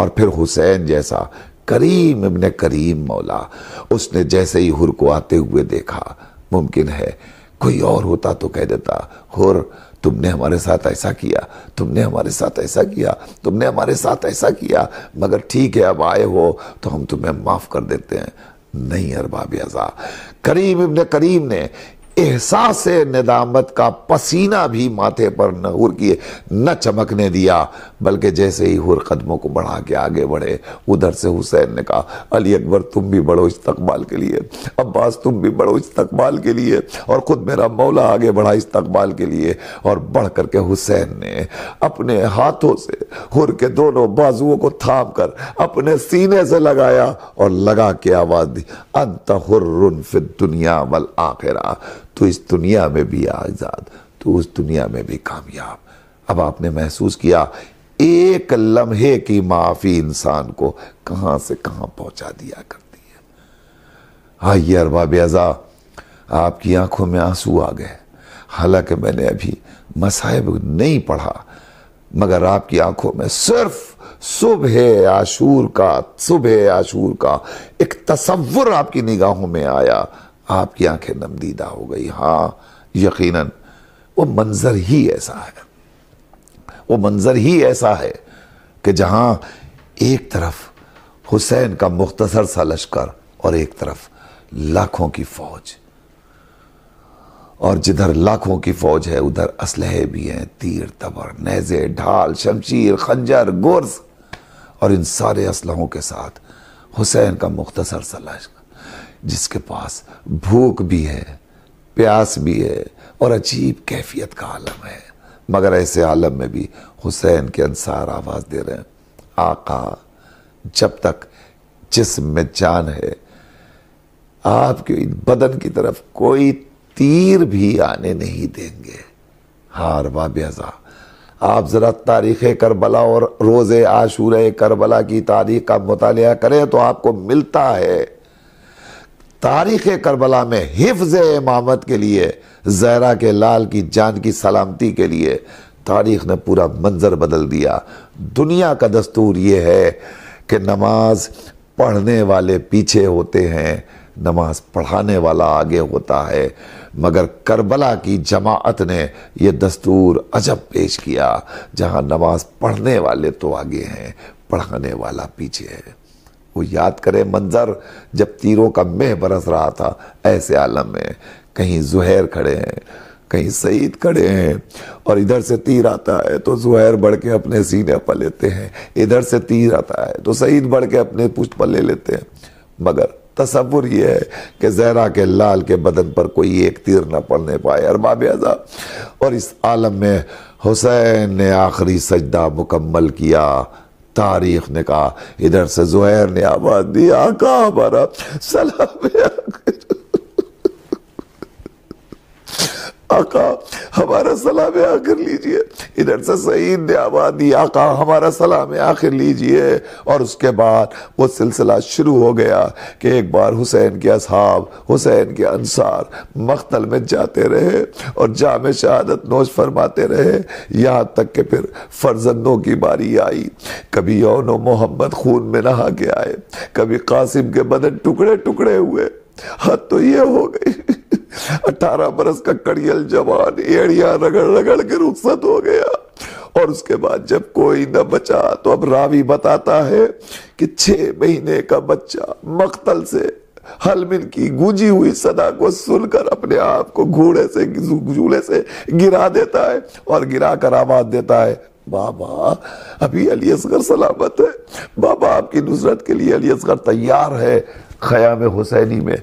और फिर हुसैन जैसा करीम इबन करीम मौला उसने जैसे ही हुर को आते हुए देखा मुमकिन है कोई और होता तो कह देता हुर तुमने हमारे साथ ऐसा किया तुमने हमारे साथ ऐसा किया तुमने हमारे साथ ऐसा किया मगर ठीक है अब आए हो तो हम तुम्हें माफ़ कर देते हैं नहीं अरबाब अजा करीम इब्ने करीम ने एहसास नदामत का पसीना भी माथे पर न हुर किए न चमकने दिया बल्कि जैसे ही हुर कदमों को बढ़ा के आगे बढ़े उधर से हुसैन ने कहा अली अकबर तुम भी बढ़ो इस्तकबाल के लिए अब्बास तुम भी बढ़ो इस्तकबाल के लिए और ख़ुद मेरा मौला आगे बढ़ा इस्तकबाल के लिए और बढ़ करके हुसैन ने अपने हाथों से हुर के दोनों बाजुओं को थाम कर अपने सीने से लगाया और लगा के आवाज़ दी अंत हुर फिर दुनिया वल आखिरा तो इस दुनिया में भी आज़ाद तो उस दुनिया में भी कामयाब अब आपने महसूस किया एक लम्हे की माफ़ी इंसान को कहां से कहां पहुंचा दिया करती है आइए अरबा बेजा आपकी आंखों में आंसू आ गए हालांकि मैंने अभी मसाहब नहीं पढ़ा मगर आपकी आंखों में सिर्फ सुबह आशूर का सुबह आशूर का एक तस्वुर आपकी निगाहों में आया आपकी आंखें नमदीदा हो गई हाँ यकीनन वो मंज़र ही ऐसा है वो मंज़र ही ऐसा है कि जहां एक तरफ हुसैन का मुख्तसर सा लश्कर और एक तरफ लाखों की फौज और जिधर लाखों की फौज है उधर असलहे भी हैं तीर तबर नेजे ढाल शमशीर खंजर गुर्स और इन सारे असलहों के साथ हुसैन का मुख्तसर सा लश्कर जिसके पास भूख भी है प्यास भी है और अजीब कैफियत का आलम है मगर ऐसे आलम में भी हुसैन के अनुसार आवाज़ दे रहे हैं आका जब तक जिसम में जान है आपके बदन की तरफ कोई तीर भी आने नहीं देंगे हार बेजा आप ज़रा तारीख़ करबला और रोज़ आशूर करबला की तारीख का मताल करें तो आपको मिलता है तारीख करबला में हिफ्ज इमामत के लिए जहरा के लाल की जान की सलामती के लिए तारीख ने पूरा मंजर बदल दिया दुनिया का दस्तूर ये है कि नमाज पढ़ने वाले पीछे होते हैं नमाज पढ़ाने वाला आगे होता है मगर करबला की जमात ने यह दस्तूर अजब पेश किया जहां नमाज पढ़ने वाले तो आगे हैं पढ़ाने वाला पीछे है वो याद करे मंजर जब तीरों का मेह बरस रहा था ऐसे आलम में कहीं जुहैर खड़े हैं कहीं सईद खड़े हैं और इधर से तीर आता है तो जुहैर बढ़ के अपने सीने पर लेते हैं इधर से तीर आता है तो सईद बढ़ के अपने पुष्ट पर ले लेते हैं मगर तस्वुर यह है कि जहरा के लाल के बदन पर कोई एक तीर ना पड़ने पाए अरबाब अजा और इस आलम में हुसैन ने आखिरी सजदा मुकम्मल किया तारीख ने कहा इधर से जुहैर ने आवाज दिया कहा हमारा सलाम आका हमारा सलाम आखिर लीजिए इधर से सईद ने आबादी आका हमारा सलाम आखिर लीजिए और उसके बाद वो सिलसिला शुरू हो गया कि एक बार हुसैन के असहाब हुसैन के अनसार मख्तल में जाते रहे और जाम शहादत नोश फरमाते रहे यहाँ तक के फिर फर्जंदों की बारी आई कभी यौन मोहम्मद खून में नहा के आए कभी कासिम के बदन टुकड़े टुकड़े हुए हद तो ये हो गई अठारह बरस का कड़ियल जवान एड़िया रगड़ रगड़ के रुखसत हो गया और उसके बाद जब कोई न बचा तो अब रावी बताता है कि छह महीने का बच्चा मख्तल से हलमिन की गूंजी हुई सदा को सुनकर अपने आप को घोड़े से झूले से गिरा देता है और गिरा कर आवाज देता है बाबा अभी अली असगर सलामत है बाबा आपकी नुसरत के लिए अली असगर तैयार है खयाम हुसैनी में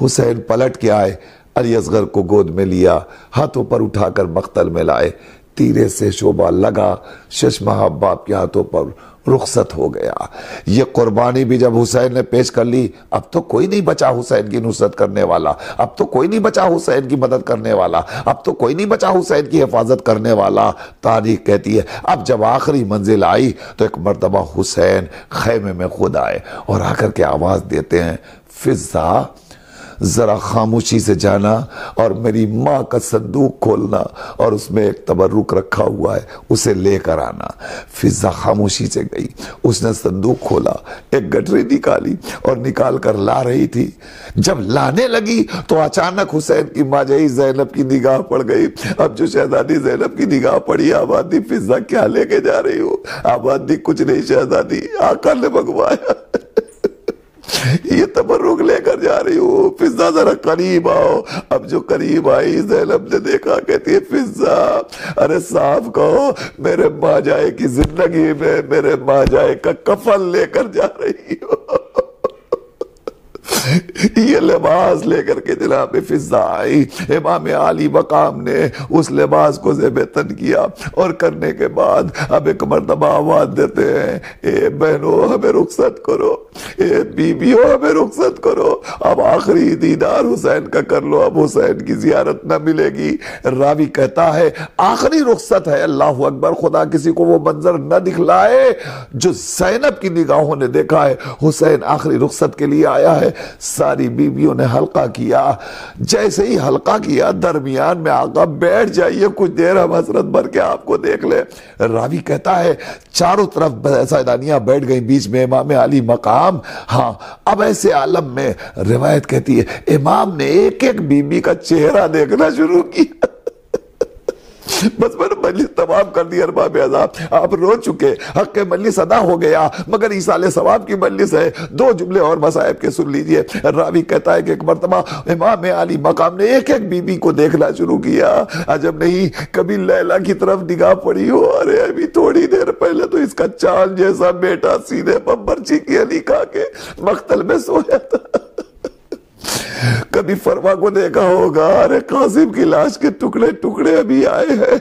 हुसैन पलट के आए अली असगर को गोद में लिया हाथों पर उठाकर मख्तल में लाए तीरे से शोभा लगा शशमा बाप के हाथों पर रुखसत हो गया ये कुर्बानी भी जब हुसैन ने पेश कर ली अब तो कोई नहीं बचा हुसैन की नुसरत करने वाला अब तो कोई नहीं बचा हुसैन की मदद करने वाला अब तो कोई नहीं बचा हुसैन की हिफाजत करने वाला तारीख कहती है अब जब आखिरी मंजिल आई तो एक मरतबा हुसैन खैमे में खुद आए और आकर के आवाज़ देते हैं फिजा ज़रा खामोशी से जाना और मेरी माँ का संदूक खोलना और उसमें एक तबर्रुक रखा हुआ है उसे लेकर आना फिज़ा खामोशी से गई उसने संदूक खोला एक गटरी निकाली और निकाल कर ला रही थी जब लाने लगी तो अचानक हुसैन की माँ जी जैनब की निगाह पड़ गई अब जो शहजादी जैनब की निगाह पड़ी आबादी फिज़ा क्या लेके जा रही हो आबादी कुछ नहीं शहजादी आका ने मंगवाया ये तबरुक तो लेकर जा रही हूँ फिजा जरा करीब आओ अब जो करीब आई जैनब ने देखा कहती है फिजा अरे साफ कहो मेरे माँ जाए की जिंदगी में मेरे माँ जाए का कफन लेकर जा रही हूँ ये लिबास लेकर के जनाब आई इमाम आली मकाम ने उस लिबास को जेबतन किया और करने के बाद अब एक मरतबा आवाज देते हैं ए बहनो हमें रुखसत करो ए बीबीओ हमें रुखसत करो अब आखिरी दीदार हुसैन का कर लो अब हुसैन की जियारत न मिलेगी रावी कहता है आखिरी रुखसत है अल्लाह अकबर खुदा किसी को वो मंजर न दिखलाए जो जैनब की निगाहों ने देखा है हुसैन आखिरी रुखसत के लिए आया है सारी बीबियों ने हल्का किया जैसे ही हल्का किया दरमियान में आका बैठ जाइए कुछ देर हम हसरत भर के आपको देख ले रावी कहता है चारों तरफ सैदानियाँ बैठ गई बीच में इमाम अली मकाम हाँ अब ऐसे आलम में रिवायत कहती है इमाम ने एक एक बीबी का चेहरा देखना शुरू किया बस मैंने मजलिस तमाम कर दी अरबाब आजाद आप रो चुके हक मजलिस अदा हो गया मगर ईसाल सवाब की मजलिस है दो जुमले और मसायब के सुन लीजिए रावी कहता है कि एक मरतबा इमाम आली मकाम ने एक एक बीबी को देखना शुरू किया अजब नहीं कभी लैला की तरफ निगाह पड़ी हो अरे अभी थोड़ी देर पहले तो इसका चाल जैसा बेटा सीधे पर बर्ची की अली खा के मख्तल में सोया था कभी फरमा को देखा होगा अरे कासिम की लाश के टुकड़े टुकड़े अभी आए हैं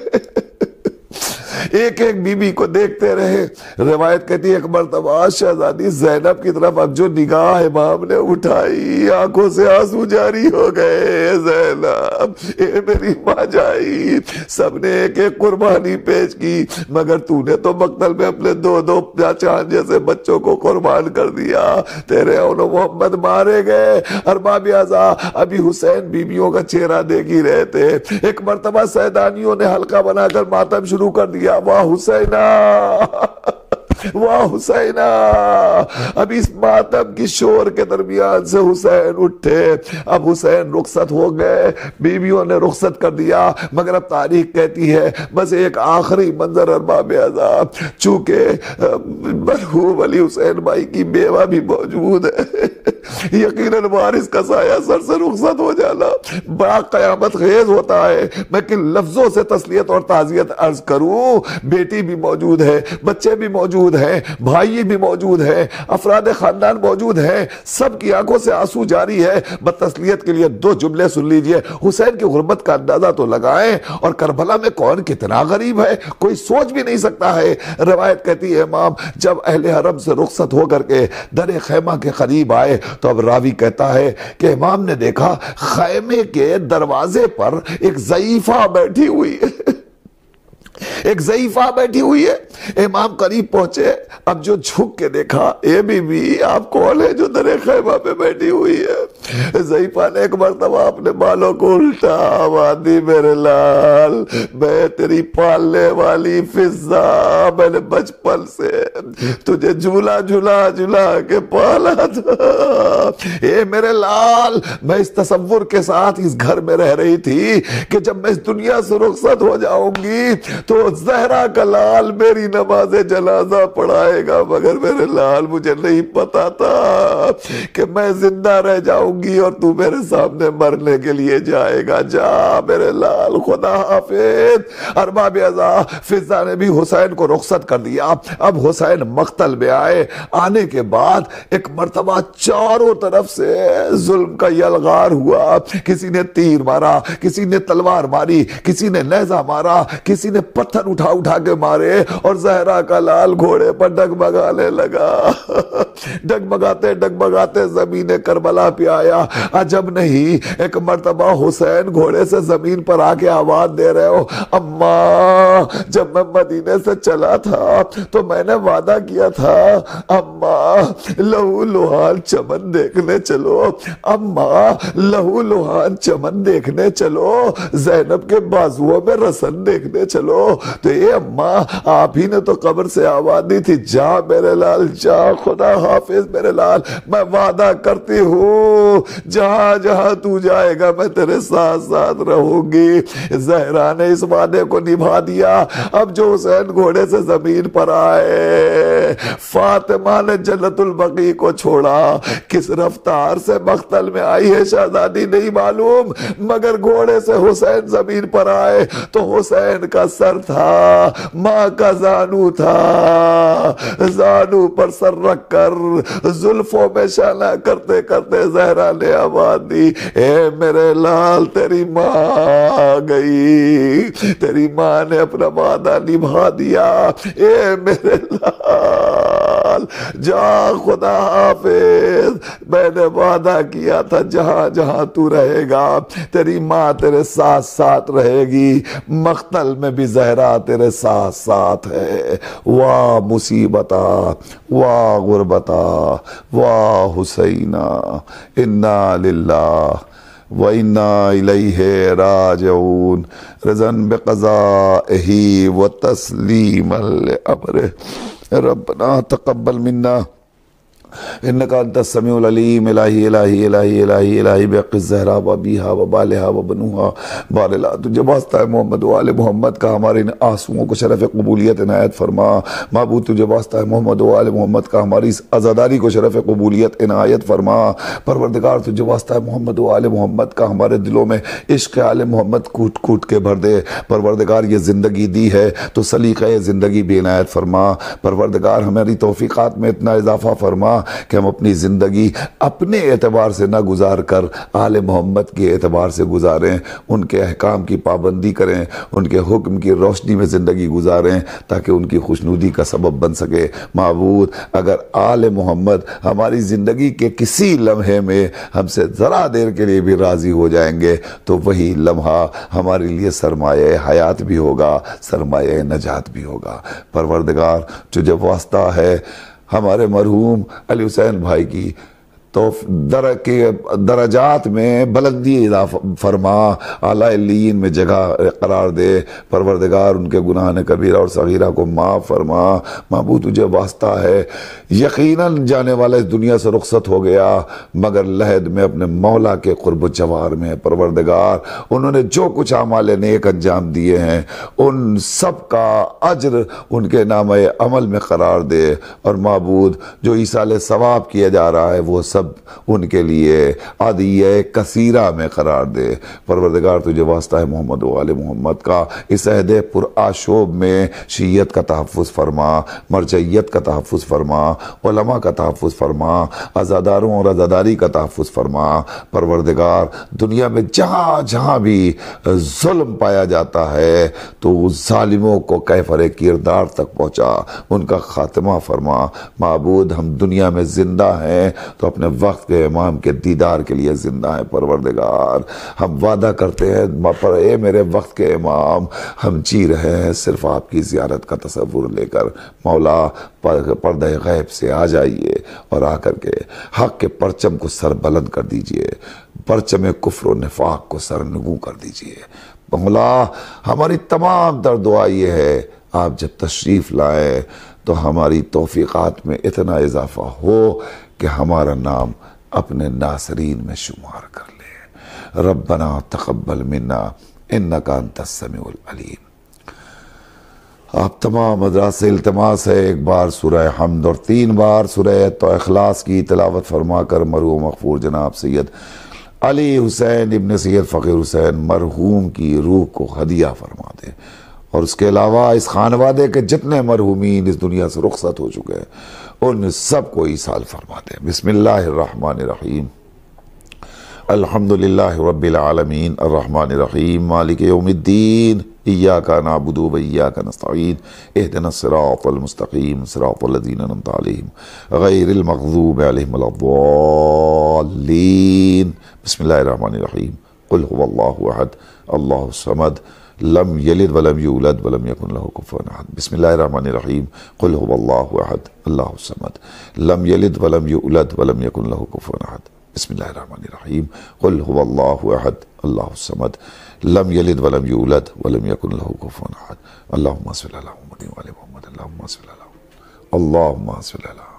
एक एक बीबी को देखते रहे रिवायत कहती है एक मरतबा शहजादी जैनब की तरफ अब जो निगाह इमाम ने उठाई आंखों से आंसू जारी हो गए जैनब ए मेरी माँ जाई सबने एक एक कुर्बानी पेश की मगर तूने तो मकतल में अपने दो दो चांद जैसे बच्चों को कुर्बान कर दिया तेरे उन्होंने मोहम्मद मारे गए अरबा आजा अभी हुसैन बीबियों का चेहरा देख ही रहे थे एक मरतबा सैदानियों ने हल्का बनाकर मातम शुरू कर दिया Ya Hussein. वाह हुसैना अब इस मातम की शोर के दरमियान से हुसैन उठे अब हुसैन रुखसत हो गए बीवियों ने रुखसत कर दिया मगर अब तारीख कहती है बस एक आखिरी मंजर अरबाब बेजा चूंकि मरहूम अली हुसैन भाई की बेवा भी मौजूद है यकीन वारिस का साया सर से रुखसत हो जाना बड़ा कयामत खेज होता है मैं किन लफ्जों से तसलियत और ताजियत अर्ज करूं बेटी भी मौजूद है बच्चे भी मौजूद मौजूद है भाई भी मौजूद है अफराद खानदान मौजूद है सबकी आंखों से आंसू जारी है बतसलियत के लिए दो जुमले सुन लीजिए हुसैन की गुर्बत का अंदाजा तो लगाए और करबला में कौन कितना गरीब है कोई सोच भी नहीं सकता है रवायत कहती है इमाम जब अहल हरम से रुखसत होकर के दर खैमा के करीब आए तो अब रावी कहता है कि इमाम ने देखा खैमे के दरवाजे पर एक जयीफा बैठी हुई है एक जईफा बैठी हुई है इमाम करीब पहुंचे अब जो झुक के देखा ए बीबी आप कौन है जो दरे खैबा पे बैठी हुई है जईफा ने एक मरतबा अपने बालों को उल्टा आबादी मेरे लाल मैं तेरी पालने वाली फिजा मैंने बचपन से तुझे झूला झूला झूला के पाला था ए मेरे लाल मैं इस तस्वुर के साथ इस घर में रह रही थी कि जब मैं इस दुनिया से रुखसत हो जाऊंगी तो जहरा का लाल मेरी नमाज जनाजा पढ़ाएगा मगर मेरे लाल मुझे नहीं पता था कि मैं जिंदा रह जाऊंगा जाऊंगी और तू मेरे सामने मरने के लिए जाएगा जा मेरे लाल खुदा हाफिज अरबाब अजा फिजा ने भी हुसैन को रुख्सत कर दिया अब हुसैन मख्तल में आए आने के बाद एक मरतबा चारों तरफ से जुल्म का यलगार हुआ किसी ने तीर मारा किसी ने तलवार मारी किसी ने लहजा मारा किसी ने पत्थर उठा उठा के मारे और जहरा का लाल घोड़े पर डगमगाने लगा डगमगाते डगमगाते जमीन करबला पे आया अजब नहीं एक मरतबा हुसैन घोड़े से जमीन पर आके आवाज दे रहे हो अम्मा जब मैं मदीने से चला था तो मैंने वादा किया था अम्मा लहू लुहान चमन देखने चलो अम्मा लहू लुहान चमन देखने चलो जैनब के बाजुओं में रसन देखने चलो तो ये अम्मा आप ही ने तो कब्र से आवाज दी थी जा मेरे लाल जा खुदा हाफिज मेरे लाल मैं वादा करती हूँ जहां जहां तू जाएगा मैं तेरे साथ साथ रहूंगी जहरा ने इस वादे को निभा दिया अब जो हुसैन घोड़े से जमीन पर आए फातिमा ने जन्नतुल बकी को छोड़ा किस रफ्तार से बख्तल में आई है शहजादी नहीं मालूम मगर घोड़े से हुसैन जमीन पर आए तो हुसैन का सर था माँ का जानू था जानू पर सर रख कर जुल्फों में शाना करते करते जहरा मेरा ले आबादी ए मेरे लाल तेरी माँ गई तेरी माँ ने अपना वादा निभा दिया ए मेरे लाल इकबाल जा खुदा हाफिज मैंने वादा किया था जहां जहां तू रहेगा तेरी माँ तेरे साथ साथ रहेगी मख्तल में भी जहरा तेरे साथ साथ है वाह मुसीबता वाह गुरबता वाह हुसैना इन्ना लिल्ला व इन्ना राजऊन रजन बेकजा ही व तस्लीम अबरे ربنا تقبل منا इन का समीम बेक़रा वबीहा वबालहा वबनूहा बाला तुझे वास्ता है मोहम्मद वाल मोहम्मद का हमारे इन आंसुओं को शरफ़ कबूलियत इनायत फरमा महबूब तुझे वास्ता है मोहम्मद वाल मोहम्मद का हमारी इस आज़ादारी को शरफ़ कबूलियत इनायत फरमा परवरदगार तुझे वास्ता है मोहम्मद वाल मोहम्मद का हमारे दिलों में इश्क आल मोहम्मद कूट कूट के भर दे परवरदगार ये ज़िंदगी दी है तो सलीक़ ज़िंदगी भी इनायत फरमा परवरदगार हमारी तोफ़ीक़ात में इतना इजाफ़ा फरमा कि हम अपनी ज़िंदगी अपने एतबार से ना गुजार कर आल मोहम्मद के एतबार से गुजारें उनके अहकाम की पाबंदी करें उनके हुक्म की रोशनी में ज़िंदगी गुजारें ताकि उनकी खुशनुदी का सबब बन सके मबूद अगर आल मोहम्मद हमारी ज़िंदगी के किसी लम्हे में हमसे ज़रा देर के लिए भी राज़ी हो जाएंगे तो वही लम्हा हमारे लिए सरमाए हयात भी होगा सरमाए नजात भी होगा परवरदगार जो जब वास्ता है हमारे मरहूम अली हुसैन भाई की तो दर के दराजात में बुलंदी इजाफ फरमा आलाइन में जगह करार दे परवरदगार उनके गुनाह ने कबीरा और सगीरा को माफ़ फरमा महबू तुझे वास्ता है यकीन जाने वाला इस दुनिया से रुख्सत हो गया मगर लहद में अपने मौला के कुर्ब जवार में परवरदगार उन्होंने जो कुछ आमाल नेक अंजाम दिए हैं उन सब का अजर उनके नाम अमल में करार दे और महबूद जो ईसा सवाब किया जा रहा है वह सब सब उनके लिए अदिय कसीरा में करार दे परवरदगार तुझे वास्ता है मोहम्मद वाल मोहम्मद का इस अहद पुराशोब में शीयत का तहफ़ फरमा मरजैत का तहफ़ फरमा ओलमा का तहफ़ फरमा आज़ादारों और आज़ादारी का तहफ़ फरमा परवरदगार दुनिया में जहाँ जहाँ भी जुल्म पाया जाता है तो उस ालिमों को कैफर किरदार तक पहुँचा उनका ख़ात्मा फरमा महबूद हम दुनिया में ज़िंदा हैं तो अपने वक्त के इमाम के दीदार के लिए जिंदा है परवरदगार हम वादा करते हैं पर ए मेरे वक्त के इमाम हम जी रहे हैं सिर्फ आपकी जियारत का तस्वुर लेकर मौला पर्द गैब से आ जाइए और आकर के हक के परचम को सर बुलंद कर दीजिए परचम कुफर नफाक को नगू कर दीजिए मौला हमारी तमाम दर दुआ ये है आप जब तशरीफ़ लाएँ तो हमारी तोफ़ीक़ात में इतना इजाफ़ा हो कि हमारा नाम अपने नासरीन में शुमार कर ले रबना तकबल मिन्ना इन नकान तस्समीम आप तमाम हजरात से अल्तमास है एक बार सुरह हमद और तीन बार सुरह तो अखलास की तलावत फरमा कर मरू मकफूर जनाब सैद अली हुसैन इबन सैद फ़कीर हुसैन मरहूम की रूह को हदिया फरमा दें और उसके अलावा इस खानवादे के जितने मरहूमिन इस दुनिया से रुखसत हो चुके हैं उन सबको ईसाल फरमा दें बसमीम अल्हम्दुलिल्लाह रब्बिलआलमीन अर्रहमान अर्रहीम मालिक यौमिद्दीन इया का नाबुदो वैया का नस्तीन एहदन सराफ़लमस्तकीम गैरमूब तलीम गैरमखूब अलमलिन बसमीम कुल अल्लाह समद लम यलिद वलम यूलद वलम यकुन लहु कुफुवन अहद बिस्मिल्लाहिर्रहमानिर्रहीम कुल हुवल्लाहु अहद अल्लाहु समद लम यलिद वलम यूलद वलम यकुन लहु कुफुवन अहद बिस्मिल्लाहिर्रहमानिर्रहीम कुल हुवल्लाहु अहद अल्लाहु समद लम यलिद वलम यूलद वलम यकुन लहु कुफुवन अहद अल्लाहुम्मा सल्लल्लाहु अलैहि व मोहम्मद अल्लाहुम्मा सल्लल्लाहु अल्लाहुम्मा सल्लल्लाहु